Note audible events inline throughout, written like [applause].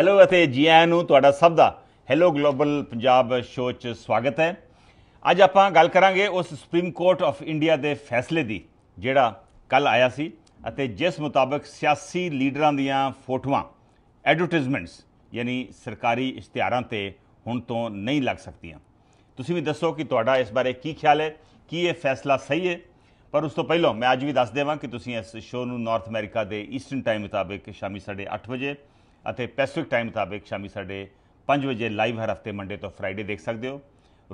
Hello ਅਤੇ ਜੀ ਆਇਆਂ ਨੂੰ ਤੁਹਾਡਾ ਸਭ ਦਾ ਹੈਲੋ ਗਲੋਬਲ ਪੰਜਾਬ ਸ਼ੋਅ 'ਚ ਸਵਾਗਤ ਹੈ ਅੱਜ ਆਪਾਂ ਗੱਲ ਕਰਾਂਗੇ ਉਸ ਸੁਪਰੀਮ ਕੋਰਟ ਆਫ ਇੰਡੀਆ ਦੇ ਫੈਸਲੇ ਦੀ ਜਿਹੜਾ ਕੱਲ ਆਇਆ ਸੀ ਅਤੇ ਜਿਸ ਮੁਤਾਬਕ ਸਿਆਸੀ ਲੀਡਰਾਂ ਦੀਆਂ ਫੋਟੋਆਂ ਐਡਵਰਟਾਈਜ਼ਮੈਂਟਸ ਯਾਨੀ ਸਰਕਾਰੀ ਇਸ਼ਤਿਹਾਰਾਂ ਤੇ ਹੁਣ ਤੋਂ ਨਹੀਂ ਲੱਗ ਸਕਦੀਆਂ ਤੁਸੀਂ ਵੀ ਦੱਸੋ ਕਿ ਤੁਹਾਡਾ ਇਸ ਬਾਰੇ ਕੀ ਖਿਆਲ ਹੈ ਕੀ ਇਹ ਫੈਸਲਾ ਸਹੀ ਹੈ ਪਰ ਉਸ ਤੋਂ ਪਹਿਲਾਂ ਮੈਂ ਅੱਜ ਵੀ ਦੱਸ ਦੇਵਾਂ ਕਿ ਤੁਸੀਂ ਇਸ ਸ਼ੋਅ ਨੂੰ ਨਾਰਥ ਅਮਰੀਕਾ ਦੇ ਈਸਟਰਨ ਟਾਈਮ ਮੁਤਾਬਕ ਸ਼ਾਮੀ 8:30 ਵਜੇ ਅਤੇ ਪੈਸਿਫਿਕ ਟਾਈਮ ਮੁਤਾਬਕ ਸ਼ਾਮੀ ਸਾਡੇ 5 ਵਜੇ ਲਾਈਵ ਹਰ ਹਫਤੇ ਮੰਡੇ ਤੋਂ ਫਰਾਈਡੇ ਦੇਖ ਸਕਦੇ ਹੋ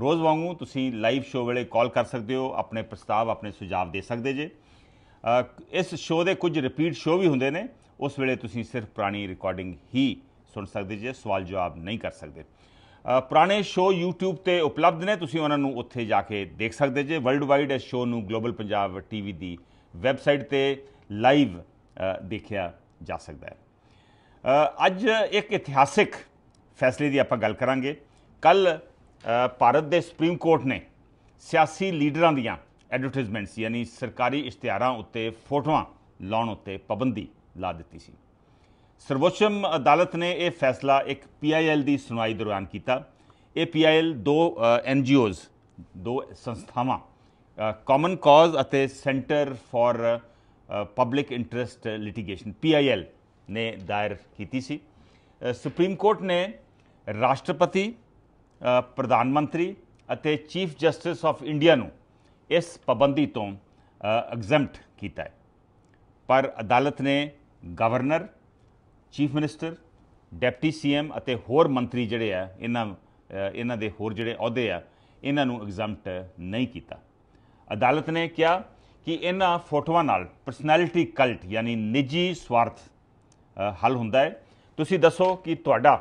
ਰੋਜ਼ ਵਾਂਗੂ ਤੁਸੀਂ ਲਾਈਵ ਸ਼ੋਅ ਵੇਲੇ ਕਾਲ ਕਰ ਸਕਦੇ ਹੋ ਆਪਣੇ ਪ੍ਰਸਤਾਵ ਆਪਣੇ ਸੁਝਾਅ ਦੇ ਸਕਦੇ ਜੇ ਇਸ ਸ਼ੋਅ ਦੇ ਕੁਝ ਰਿਪੀਟ ਸ਼ੋਅ ਵੀ ਹੁੰਦੇ ਨੇ ਉਸ ਵੇਲੇ ਤੁਸੀਂ ਸਿਰਫ ਪੁਰਾਣੀ ਰਿਕਾਰਡਿੰਗ ਹੀ ਸੁਣ ਸਕਦੇ ਜੇ ਸਵਾਲ ਜਵਾਬ ਨਹੀਂ ਕਰ ਸਕਦੇ ਪੁਰਾਣੇ ਸ਼ੋਅ YouTube ਤੇ ਉਪਲਬਧ ਨੇ ਤੁਸੀਂ ਉਹਨਾਂ ਨੂੰ ਉੱਥੇ ਜਾ ਕੇ ਦੇਖ ਸਕਦੇ ਜੇ ਵਰਲਡ ਵਾਈਡ ਇਸ ਸ਼ੋਅ ਨੂੰ ਗਲੋਬਲ ਪੰਜਾਬ ਟੀਵੀ ਦੀ ਵੈਬਸਾਈਟ ਤੇ ਲਾਈਵ ਦੇਖਿਆ ਜਾ ਸਕਦਾ ਹੈ ਅੱਜ ਇੱਕ ਇਤਿਹਾਸਿਕ ਫੈਸਲੇ ਦੀ ਆਪਾਂ ਗੱਲ ਕਰਾਂਗੇ ਕੱਲ ਭਾਰਤ ਦੇ ਸੁਪਰੀਮ ਕੋਰਟ ਨੇ ਸਿਆਸੀ ਲੀਡਰਾਂ ਦੀਆਂ ਐਡਵਰਟਾਈਜ਼ਮੈਂਟਸ ਯਾਨੀ ਸਰਕਾਰੀ ਇਸ਼ਤਿਹਾਰਾਂ ਉੱਤੇ ਫੋਟੋਆਂ ਲਾਉਣ ਉੱਤੇ ਪਾਬੰਦੀ ਲਾ ਦਿੱਤੀ ਸੀ ਸਰਵੋੱਚਮ ਅਦਾਲਤ ਨੇ ਇਹ ਫੈਸਲਾ ਇੱਕ ਪੀਆਈਐਲ ਦੀ ਸੁਣਵਾਈ ਦੌਰਾਨ ਕੀਤਾ ਇਹ ਪੀਆਈਐਲ ਦੋ ਐਨਜੀਓਜ਼ ਦੋ ਸੰਸਥਾਵਾਂ ਕਾਮਨ ਕਾਜ਼ ਅਤੇ centre for public interest litigation PIL ਨੇ ਦਾਇਰ ਕੀਤੀ ਸੀ ਸੁਪਰੀਮ ਕੋਰਟ ਨੇ ਰਾਸ਼ਟਰਪਤੀ ਪ੍ਰਧਾਨ ਮੰਤਰੀ ਅਤੇ ਚੀਫ ਜਸਟਿਸ ਆਫ ਇੰਡੀਆ ਨੂੰ ਇਸ ਪਾਬੰਦੀ ਤੋਂ ਐਗਜ਼ੈਂਪਟ ਕੀਤਾ ਹੈ ਪਰ ਅਦਾਲਤ ਨੇ governor chief minister deputy CM ਅਤੇ ਹੋਰ ਮੰਤਰੀ ਜਿਹੜੇ ਆ ਇਹਨਾਂ ਇਹਨਾਂ ਦੇ ਹੋਰ ਜਿਹੜੇ ਅਹੁਦੇ ਆ ਇਹਨਾਂ ਨੂੰ ਐਗਜ਼ੈਂਪਟ ਨਹੀਂ ਕੀਤਾ ਅਦਾਲਤ ਨੇ ਕਿਹਾ ਕਿ ਇਹਨਾਂ ਫੋਟੋਆਂ ਨਾਲ ਪਰਸਨੈਲਿਟੀ ਕਲਟ ਯਾਨੀ ਨਿੱਜੀ ਸਵਾਰਥ ਹੱਲ ਹੁੰਦਾ ਹੈ ਤੁਸੀਂ ਦੱਸੋ ਕਿ ਤੁਹਾਡਾ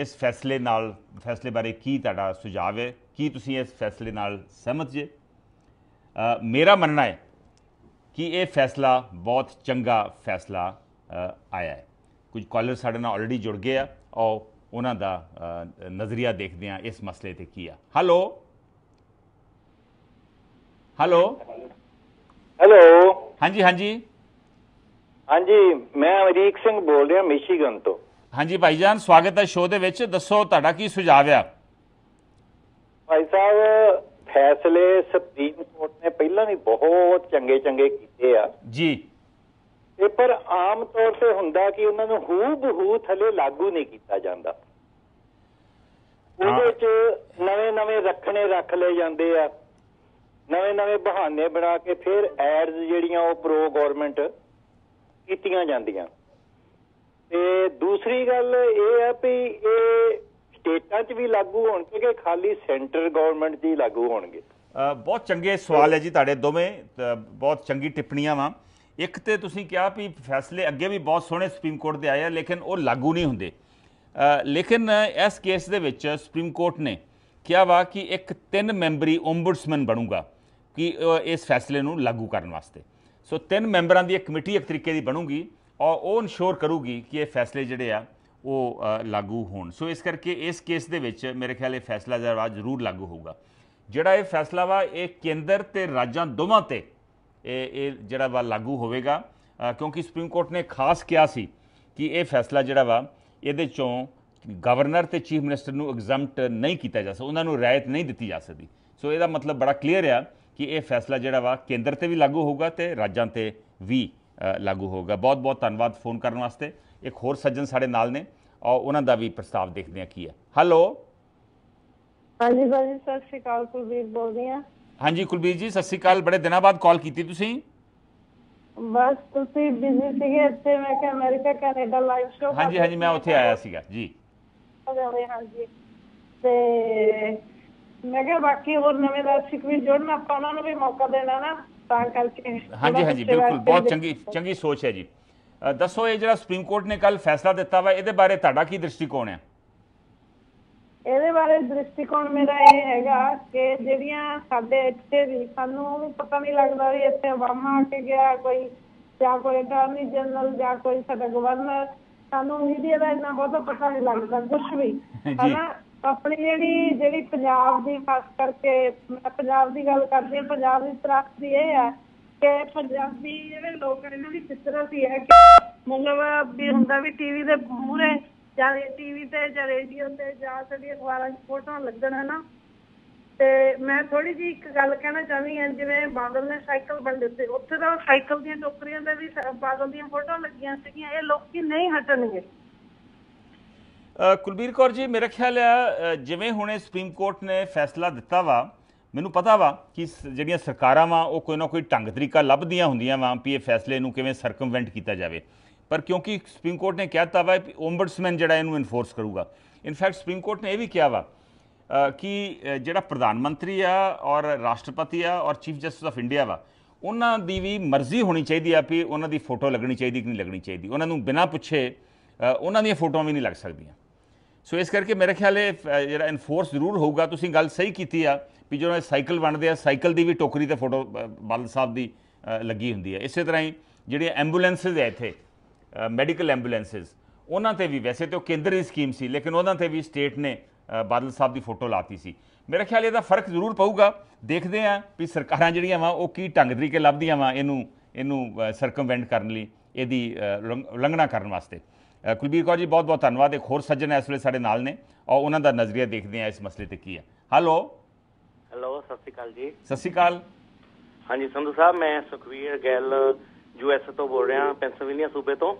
ਇਸ ਫੈਸਲੇ ਨਾਲ ਫੈਸਲੇ ਬਾਰੇ ਕੀ ਤੁਹਾਡਾ ਸੁਝਾਅ ਹੈ ਕੀ ਤੁਸੀਂ ਇਸ ਫੈਸਲੇ ਨਾਲ ਸਹਿਮਤ ਜੇ ਮੇਰਾ ਮੰਨਣਾ ਹੈ ਕਿ ਇਹ ਫੈਸਲਾ ਬਹੁਤ ਚੰਗਾ ਫੈਸਲਾ ਆਇਆ ਹੈ ਕੁਝ ਕਾਲਰ ਸਾਡੇ ਨਾਲ ਆਲਰੇਡੀ ਜੁੜ ਗਏ ਆ ਔਰ ਉਹਨਾਂ ਦਾ ਨਜ਼ਰੀਆ ਦੇਖਦੇ ਆ ਇਸ ਮਸਲੇ ਤੇ ਕੀ ਆ ਹੈਲੋ ਹੈਲੋ ਹੈਲੋ ਹਾਂਜੀ ਹਾਂਜੀ ਹਾਂਜੀ ਮੈਂ ਅਮਰੀਕ ਸਿੰਘ ਬੋਲ ਰਿਹਾ ਮਿਸ਼ੀਗਨ ਤੋਂ ਹਾਂਜੀ ਭਾਈ ਜਾਨ ਸਵਾਗਤ ਹੈ ਸ਼ੋਅ ਦੇ ਵਿੱਚ ਦੱਸੋ ਤੁਹਾਡਾ ਕੀ ਸੁਝਾਅ ਆ ਭਾਈ ਸਾਹਿਬ ਫੈਸਲੇ ਸੁਪਰੀਮ ਕੋਰਟ ਨੇ ਪਹਿਲਾਂ ਵੀ ਬਹੁਤ ਚੰਗੇ ਚੰਗੇ ਕੀਤੇ ਆ ਜੀ ਤੇ ਪਰ ਆਮ ਤੌਰ ਤੇ ਹੁੰਦਾ ਕਿ ਉਹਨਾਂ ਨੂੰ ਹੂ ਬਹੂ ਥਲੇ ਲਾਗੂ ਨਹੀਂ ਕੀਤਾ ਜਾਂਦਾ ਉਹਦੇ ਚ ਨਵੇਂ ਨਵੇਂ ਰੱਖਣੇ ਰੱਖ ਲਏ ਜਾਂਦੇ ਆ ਨਵੇਂ ਨਵੇਂ ਬਹਾਨੇ ਬਣਾ ਕੇ ਫਿਰ ਐਡਸ ਜਿਹੜੀਆਂ ਉਹ ਪ੍ਰੋ ਗਵਰਨਮੈਂਟ ਕੀਤੀਆਂ ਜਾਂਦੀਆਂ ਤੇ ਦੂਸਰੀ ਗੱਲ ਇਹ ਹੈ ਕਿ ਇਹ ਸਟੇਟਾਂ 'ਚ ਵੀ ਲਾਗੂ ਹੋਣਗੇ ਕਿ ਖਾਲੀ ਸੈਂਟਰ ਗਵਰਨਮੈਂਟ ਦੀ ਲਾਗੂ ਹੋਣਗੇ ਬਹੁਤ ਚੰਗੇ ਸਵਾਲ ਹੈ ਜੀ ਤੁਹਾਡੇ ਦੋਵੇਂ ਬਹੁਤ ਚੰਗੀ ਟਿੱਪਣੀਆਂ ਵਾ ਇੱਕ ਤੇ ਤੁਸੀਂ ਕਿਹਾ ਵੀ ਫੈਸਲੇ ਅੱਗੇ ਵੀ ਬਹੁਤ ਸੋਹਣੇ ਸੁਪਰੀਮ ਕੋਰਟ ਦੇ ਆਏ ਆ ਲੇਕਿਨ ਉਹ ਲਾਗੂ ਨਹੀਂ ਹੁੰਦੇ ਲੇਕਿਨ ਇਸ ਕੇਸ ਦੇ ਵਿੱਚ ਸੁਪਰੀਮ ਕੋਰਟ ਨੇ ਕਿਹਾ ਵਾ ਕਿ ਇੱਕ ਤਿੰਨ ਮੈਂਬਰੀ ਓਮਬਡਸਮੈਨ ਬਣੂਗਾ ਕਿ ਇਸ ਫੈਸਲੇ ਨੂੰ ਲਾਗੂ ਕਰਨ ਵਾਸਤੇ ਸੋ ਤਿੰਨ ਮੈਂਬਰਾਂ ਦੀ ਇੱਕ ਕਮੇਟੀ ਇੱਕ ਤਰੀਕੇ ਦੀ ਬਣੂਗੀ ਔਰ ਉਹ ਇਨਸ਼ੋਰ ਕਰੂਗੀ ਕਿ ਇਹ ਫੈਸਲੇ ਜਿਹੜੇ ਆ ਉਹ ਲਾਗੂ ਹੋਣ ਸੋ ਇਸ ਕਰਕੇ ਇਸ ਕੇਸ ਦੇ ਵਿੱਚ ਮੇਰੇ ਖਿਆਲ ਇਹ ਫੈਸਲਾ ਜਿਹੜਾ ਜ਼ਰੂਰ ਲਾਗੂ ਹੋਊਗਾ ਜਿਹੜਾ ਇਹ ਫੈਸਲਾ ਵਾ ਇਹ ਕੇਂਦਰ ਤੇ ਰਾਜਾਂ ਦੋਵਾਂ ਤੇ ਇਹ ਇਹ ਜਿਹੜਾ ਵਾ ਲਾਗੂ ਹੋਵੇਗਾ ਕਿਉਂਕਿ ਸੁਪਰੀਮ ਕੋਰਟ ਨੇ ਖਾਸ ਕਿਹਾ ਸੀ ਕਿ ਇਹ ਫੈਸਲਾ ਜਿਹੜਾ ਵਾ ਇਹਦੇ ਚੋਂ ਗਵਰਨਰ ਤੇ ਚੀਫ ਮਿਨਿਸਟਰ ਨੂੰ ਐਗਜ਼ੈਂਪਟ ਨਹੀਂ ਕੀਤਾ ਜਾ ਸਕਦਾ ਉਹਨਾਂ ਨੂੰ ਰਾਇਤ ਨਹੀਂ ਦਿੱਤੀ ਜਾ ਸਕਦੀ ਸੋ ਇਹਦਾ ਮਤਲਬ ਬੜਾ ਕਲੀਅਰ ਆ ਕਿ ਇਹ ਫੈਸਲਾ ਜਿਹੜਾ ਵਾ ਕੇਂਦਰ ਤੇ ਵੀ ਲਾਗੂ ਹੋਊਗਾ ਤੇ ਰਾਜਾਂ ਤੇ ਵੀ ਲਾਗੂ ਹੋਊਗਾ ਬਹੁਤ ਬਹੁਤ ਧੰਨਵਾਦ ਫੋਨ ਕਰਨ ਵਾਸਤੇ ਇੱਕ ਹੋਰ ਸੱਜਣ ਸਾਡੇ ਨਾਲ ਨੇ ਔਰ ਉਹਨਾਂ ਦਾ ਵੀ ਪ੍ਰਸਤਾਵ ਦੇਖਦੇ ਹਾਂ ਕੀ ਹੈ ਹੈਲੋ ਹਾਂਜੀ ਭਾਜੀ ਸਤਿ ਸ਼੍ਰੀ ਅਕਾਲ ਕੁਲਬੀਰ ਬੋਲਦੀ ਆ ਹਾਂਜੀ ਕੁਲਬੀਰ ਜੀ ਸਤਿ ਸ਼੍ਰੀ ਅਕਾਲ ਬੜੇ ਦਿਨਾਂ ਬਾਅਦ ਕਾਲ ਕੀਤੀ ਤੁਸੀਂ ਬਸ ਤੁਸੀਂ ਬਿਜ਼ੀ ਸੀਗੇ ਇੱਥੇ ਮੈਂ ਕਿ ਅਮਰੀਕਾ ਕੈਨੇਡਾ ਲਾਈਵ ਸ਼ੋਅ ਹਾਂਜੀ ਹਾਂਜੀ ਮੈਂ ਉੱਥੇ ਆਇਆ ਸੀਗਾ ਜੀ ਹਾਂਜੀ ਤੇ ਮੈਂ ਕਿਹਾ ਬਾਕੀ ਹੋਰ ਨਵੇਂ ਦਰਸ਼ਕ ਵੀ ਜੁੜਨ ਆਪਾਂ ਉਹਨਾਂ ਨੂੰ ਵੀ ਮੌਕਾ ਦੇਣਾ ਨਾ ਤਾਂ ਕਰਕੇ ਹਾਂਜੀ ਹਾਂਜੀ ਬਿਲਕੁਲ ਬਹੁਤ ਚੰਗੀ ਚੰਗੀ ਸੋਚ ਹੈ ਜੀ ਦੱਸੋ ਇਹ ਜਿਹੜਾ ਸੁਪਰੀਮ ਕੋਰਟ ਨੇ ਕੱਲ ਫੈਸਲਾ ਦਿੱਤਾ ਵਾ ਇਹਦੇ ਬਾਰੇ ਤੁਹਾਡਾ ਕੀ ਦ੍ਰਿਸ਼ਟੀਕੋਣ ਹੈ ਇਹਦੇ ਬਾਰੇ ਦ੍ਰਿਸ਼ਟੀਕੋਣ ਮੇਰਾ ਇਹ ਹੈਗਾ ਕਿ ਜਿਹੜੀਆਂ ਸਾਡੇ ਇੱਥੇ ਵੀ ਸਾਨੂੰ ਪਤਾ ਨਹੀਂ ਲੱਗਦਾ ਵੀ ਇੱਥੇ ਵਾਮਾ ਆ ਕੇ ਗਿਆ ਕੋਈ ਜਾਂ ਕੋਈ ਅਟਾਰਨੀ ਜਨਰਲ ਜਾਂ ਕੋਈ ਸਾਡਾ ਗਵਰਨਰ ਸਾਨੂੰ ਮੀਡੀਆ ਦਾ ਇੰਨਾ ਬਹੁਤਾ ਪਤਾ ਨਹੀਂ ਲੱਗਦਾ ਕੁਝ ਵੀ [laughs] ਹਨਾ ਆਪਣੀ ਜਿਹੜੀ ਜਿਹੜੀ ਪੰਜਾਬ ਦੀ ਖਾਸ ਕਰਕੇ ਮੈਂ ਪੰਜਾਬ ਦੀ ਗੱਲ ਕਰਦੀ ਹਾਂ ਪੰਜਾਬ ਦੀ ਤਰਾਸਦੀ ਦੀ ਇਹ ਹੈ ਕਿ ਪੰਜਾਬੀ ਜਿਹੜੇ ਲੋਕ ਇਹਨਾਂ ਦੀ ਫਿਤਰਤ ਹੀ ਹੈ ਕਿ ਮਤਲਬ ਵੀ ਹੁੰਦਾ ਵੀ ਟੀਵੀ ਦੇ ਮੂਹਰੇ ਜਾਂ ਟੀਵੀ ਤੇ ਜਾਂ ਰੇਡੀਓ ਤੇ ਜਾਂ ਸਾਡੀ ਅਖਬਾਰਾਂ 'ਚ ਫੋਟੋਆਂ ਲੱਗਣ ਹਨਾ ਤੇ ਮੈਂ ਥੋੜੀ ਜੀ ਇੱਕ ਗੱਲ ਕਹਿਣਾ ਚਾਹੁੰਦੀ ਹਾਂ ਜਿਵੇਂ ਬਾਦਲ ਨੇ ਸਾਈਕਲ ਵੰਡ ਦਿੱਤੇ ਉੱਥੇ ਤਾਂ ਸਾਈਕਲ ਦੀਆਂ ਟੋਕਰੀਆਂ ਦੇ ਵੀ ਬਾਦਲ ਦੀਆਂ ਫੋਟੋਆਂ ਲੱਗੀਆਂ ਸੀਗੀਆਂ ਇਹ ਲੋਕੀ ਨਹੀਂ ਹਟਣਗੇ ਕੁਲਬੀਰ ਕੌਰ ਜੀ ਮੇਰੇ ਖਿਆਲ ਆ ਜਿਵੇਂ ਹੁਣੇ ਸੁਪਰੀਮ ਕੋਰਟ ਨੇ ਫੈਸਲਾ ਦਿੱਤਾ ਵਾ ਮੈਨੂੰ ਪਤਾ ਵਾ ਕਿ ਜਿਹੜੀਆਂ ਸਰਕਾਰਾਂ ਵਾ ਉਹ ਕੋਈ ਨਾ ਕੋਈ ਢੰਗ ਤਰੀਕਾ ਲੱਭਦੀਆਂ ਹੁੰਦੀਆਂ ਵਾ ਵੀ ਇਹ ਫੈਸਲੇ ਨੂੰ ਕਿਵੇਂ ਸਰਕਮਵੈਂਟ ਕੀਤਾ ਜਾਵੇ ਪਰ ਕਿਉਂਕਿ ਸੁਪਰੀਮ ਕੋਰਟ ਨੇ ਕਿਹਾ ਵਾ ਓਮਬਡਸਮੈਨ ਜਿਹੜਾ ਇਹਨੂੰ ਇਨਫੋਰਸ ਕਰੂਗਾ ਇਨਫੈਕਟ ਸੁਪਰੀਮ ਕੋਰਟ ਨੇ ਇਹ ਵੀ ਕਿਹਾ ਵਾ ਕਿ ਜਿਹੜਾ ਪ੍ਰਧਾਨ ਮੰਤਰੀ ਆ ਔਰ ਰਾਸ਼ਟਰਪਤੀ ਆ ਔਰ ਚੀਫ ਜਸਟਿਸ ਆਫ ਇੰਡੀਆ ਵਾ ਉਹਨਾਂ ਦੀ ਵੀ ਮਰਜ਼ੀ ਹੋਣੀ ਚਾਹੀਦੀ ਆ ਕਿ ਉਹਨਾਂ ਦੀ ਫੋਟੋ ਲੱਗਣੀ ਚਾਹੀਦੀ ਕਿ ਨਹੀਂ ਲੱਗਣੀ ਚਾਹੀਦੀ ਉਹਨਾਂ ਨੂੰ ਬਿਨਾਂ ਪੁੱਛੇ ਉਹਨਾਂ ਦੀਆਂ ਫੋਟੋਆਂ ਵੀ ਨਹੀਂ ਲੱਗ ਸਕਦੀਆਂ ਸੋ ਇਸ ਕਰਕੇ ਮੇਰੇ ਖਿਆਲ ਇਹ ਜਿਹੜਾ ਇਨਫੋਰਸ ਜ਼ਰੂਰ ਹੋਊਗਾ ਤੁਸੀਂ ਗੱਲ ਸਹੀ ਕੀਤੀ ਆ ਵੀ ਜਦੋਂ ਸਾਈਕਲ ਬਣਦੇ ਆ ਸਾਈਕਲ ਦੀ ਵੀ ਟੋਕਰੀ ਤੇ ਫੋਟੋ ਬਾਦਲ ਸਾਹਿਬ ਦੀ ਲੱਗੀ ਹੁੰਦੀ ਆ ਇਸੇ ਤਰ੍ਹਾਂ ਹੀ ਜਿਹੜੀਆਂ ਐਂਬੂਲੈਂਸਸ ਆ ਇੱਥੇ ਮੈਡੀਕਲ ਐਂਬੂਲੈਂਸਸ ਉਹਨਾਂ ਤੇ ਵੀ ਵੈਸੇ ਤੇ ਉਹ ਕੇਂਦਰੀ ਸਕੀਮ ਸੀ ਲੇਕਿਨ ਉਹਨਾਂ ਤੇ ਵੀ ਸਟੇਟ ਨੇ ਬਦਲ ਸਾਹਿਬ ਦੀ ਫੋਟੋ ਲਾਤੀ ਸੀ ਮੇਰੇ ਖਿਆਲ ਇਹਦਾ ਫਰਕ ਜ਼ਰੂਰ ਪਊਗਾ ਦੇਖਦੇ ਆ ਵੀ ਸਰਕਾਰਾਂ ਜਿਹੜੀਆਂ ਵਾ ਉਹ ਕੀ ਢੰਗ ਤਰੀਕੇ ਲੱਭਦੀਆਂ ਵਾ ਇਹਨੂੰ ਇਹਨੂੰ ਸਰਕਮਵੈਂਟ ਕਰਨ ਲਈ ਇਹਦੀ ਉਲੰਘਣਾ ਕਰਨ ਵਾਸਤੇ ਕੁਲਬੀਰ ਕੌਰ ਜੀ ਬਹੁਤ ਬਹੁਤ ਧੰਨਵਾਦ ਇੱਕ ਹੋਰ ਸੱਜਣ ਇਸ ਵੇਲੇ ਸਾਡੇ ਨਾਲ ਨੇ ਔਰ ਉਹਨਾਂ ਦਾ ਨਜ਼ਰੀਆ ਦੇਖਦੇ ਆ ਇਸ ਮਸਲੇ ਤੇ ਕੀ ਹੈ ਹੈਲੋ ਹੈਲੋ ਸਤਿ ਸ਼੍ਰੀ ਅਕਾਲ ਜੀ ਸਤਿ ਸ਼੍ਰੀ ਅਕਾਲ ਹਾਂਜੀ ਸੰਧੂ ਸਾਹਿਬ ਮੈਂ ਸੁਖਵੀਰ ਗੈਲ ਐਸ ਤੋਂ ਬੋਲ ਰਿਹਾ ਪੈਂਸਿਲਵੇਨੀਆ ਸੂਬੇ ਤੋਂ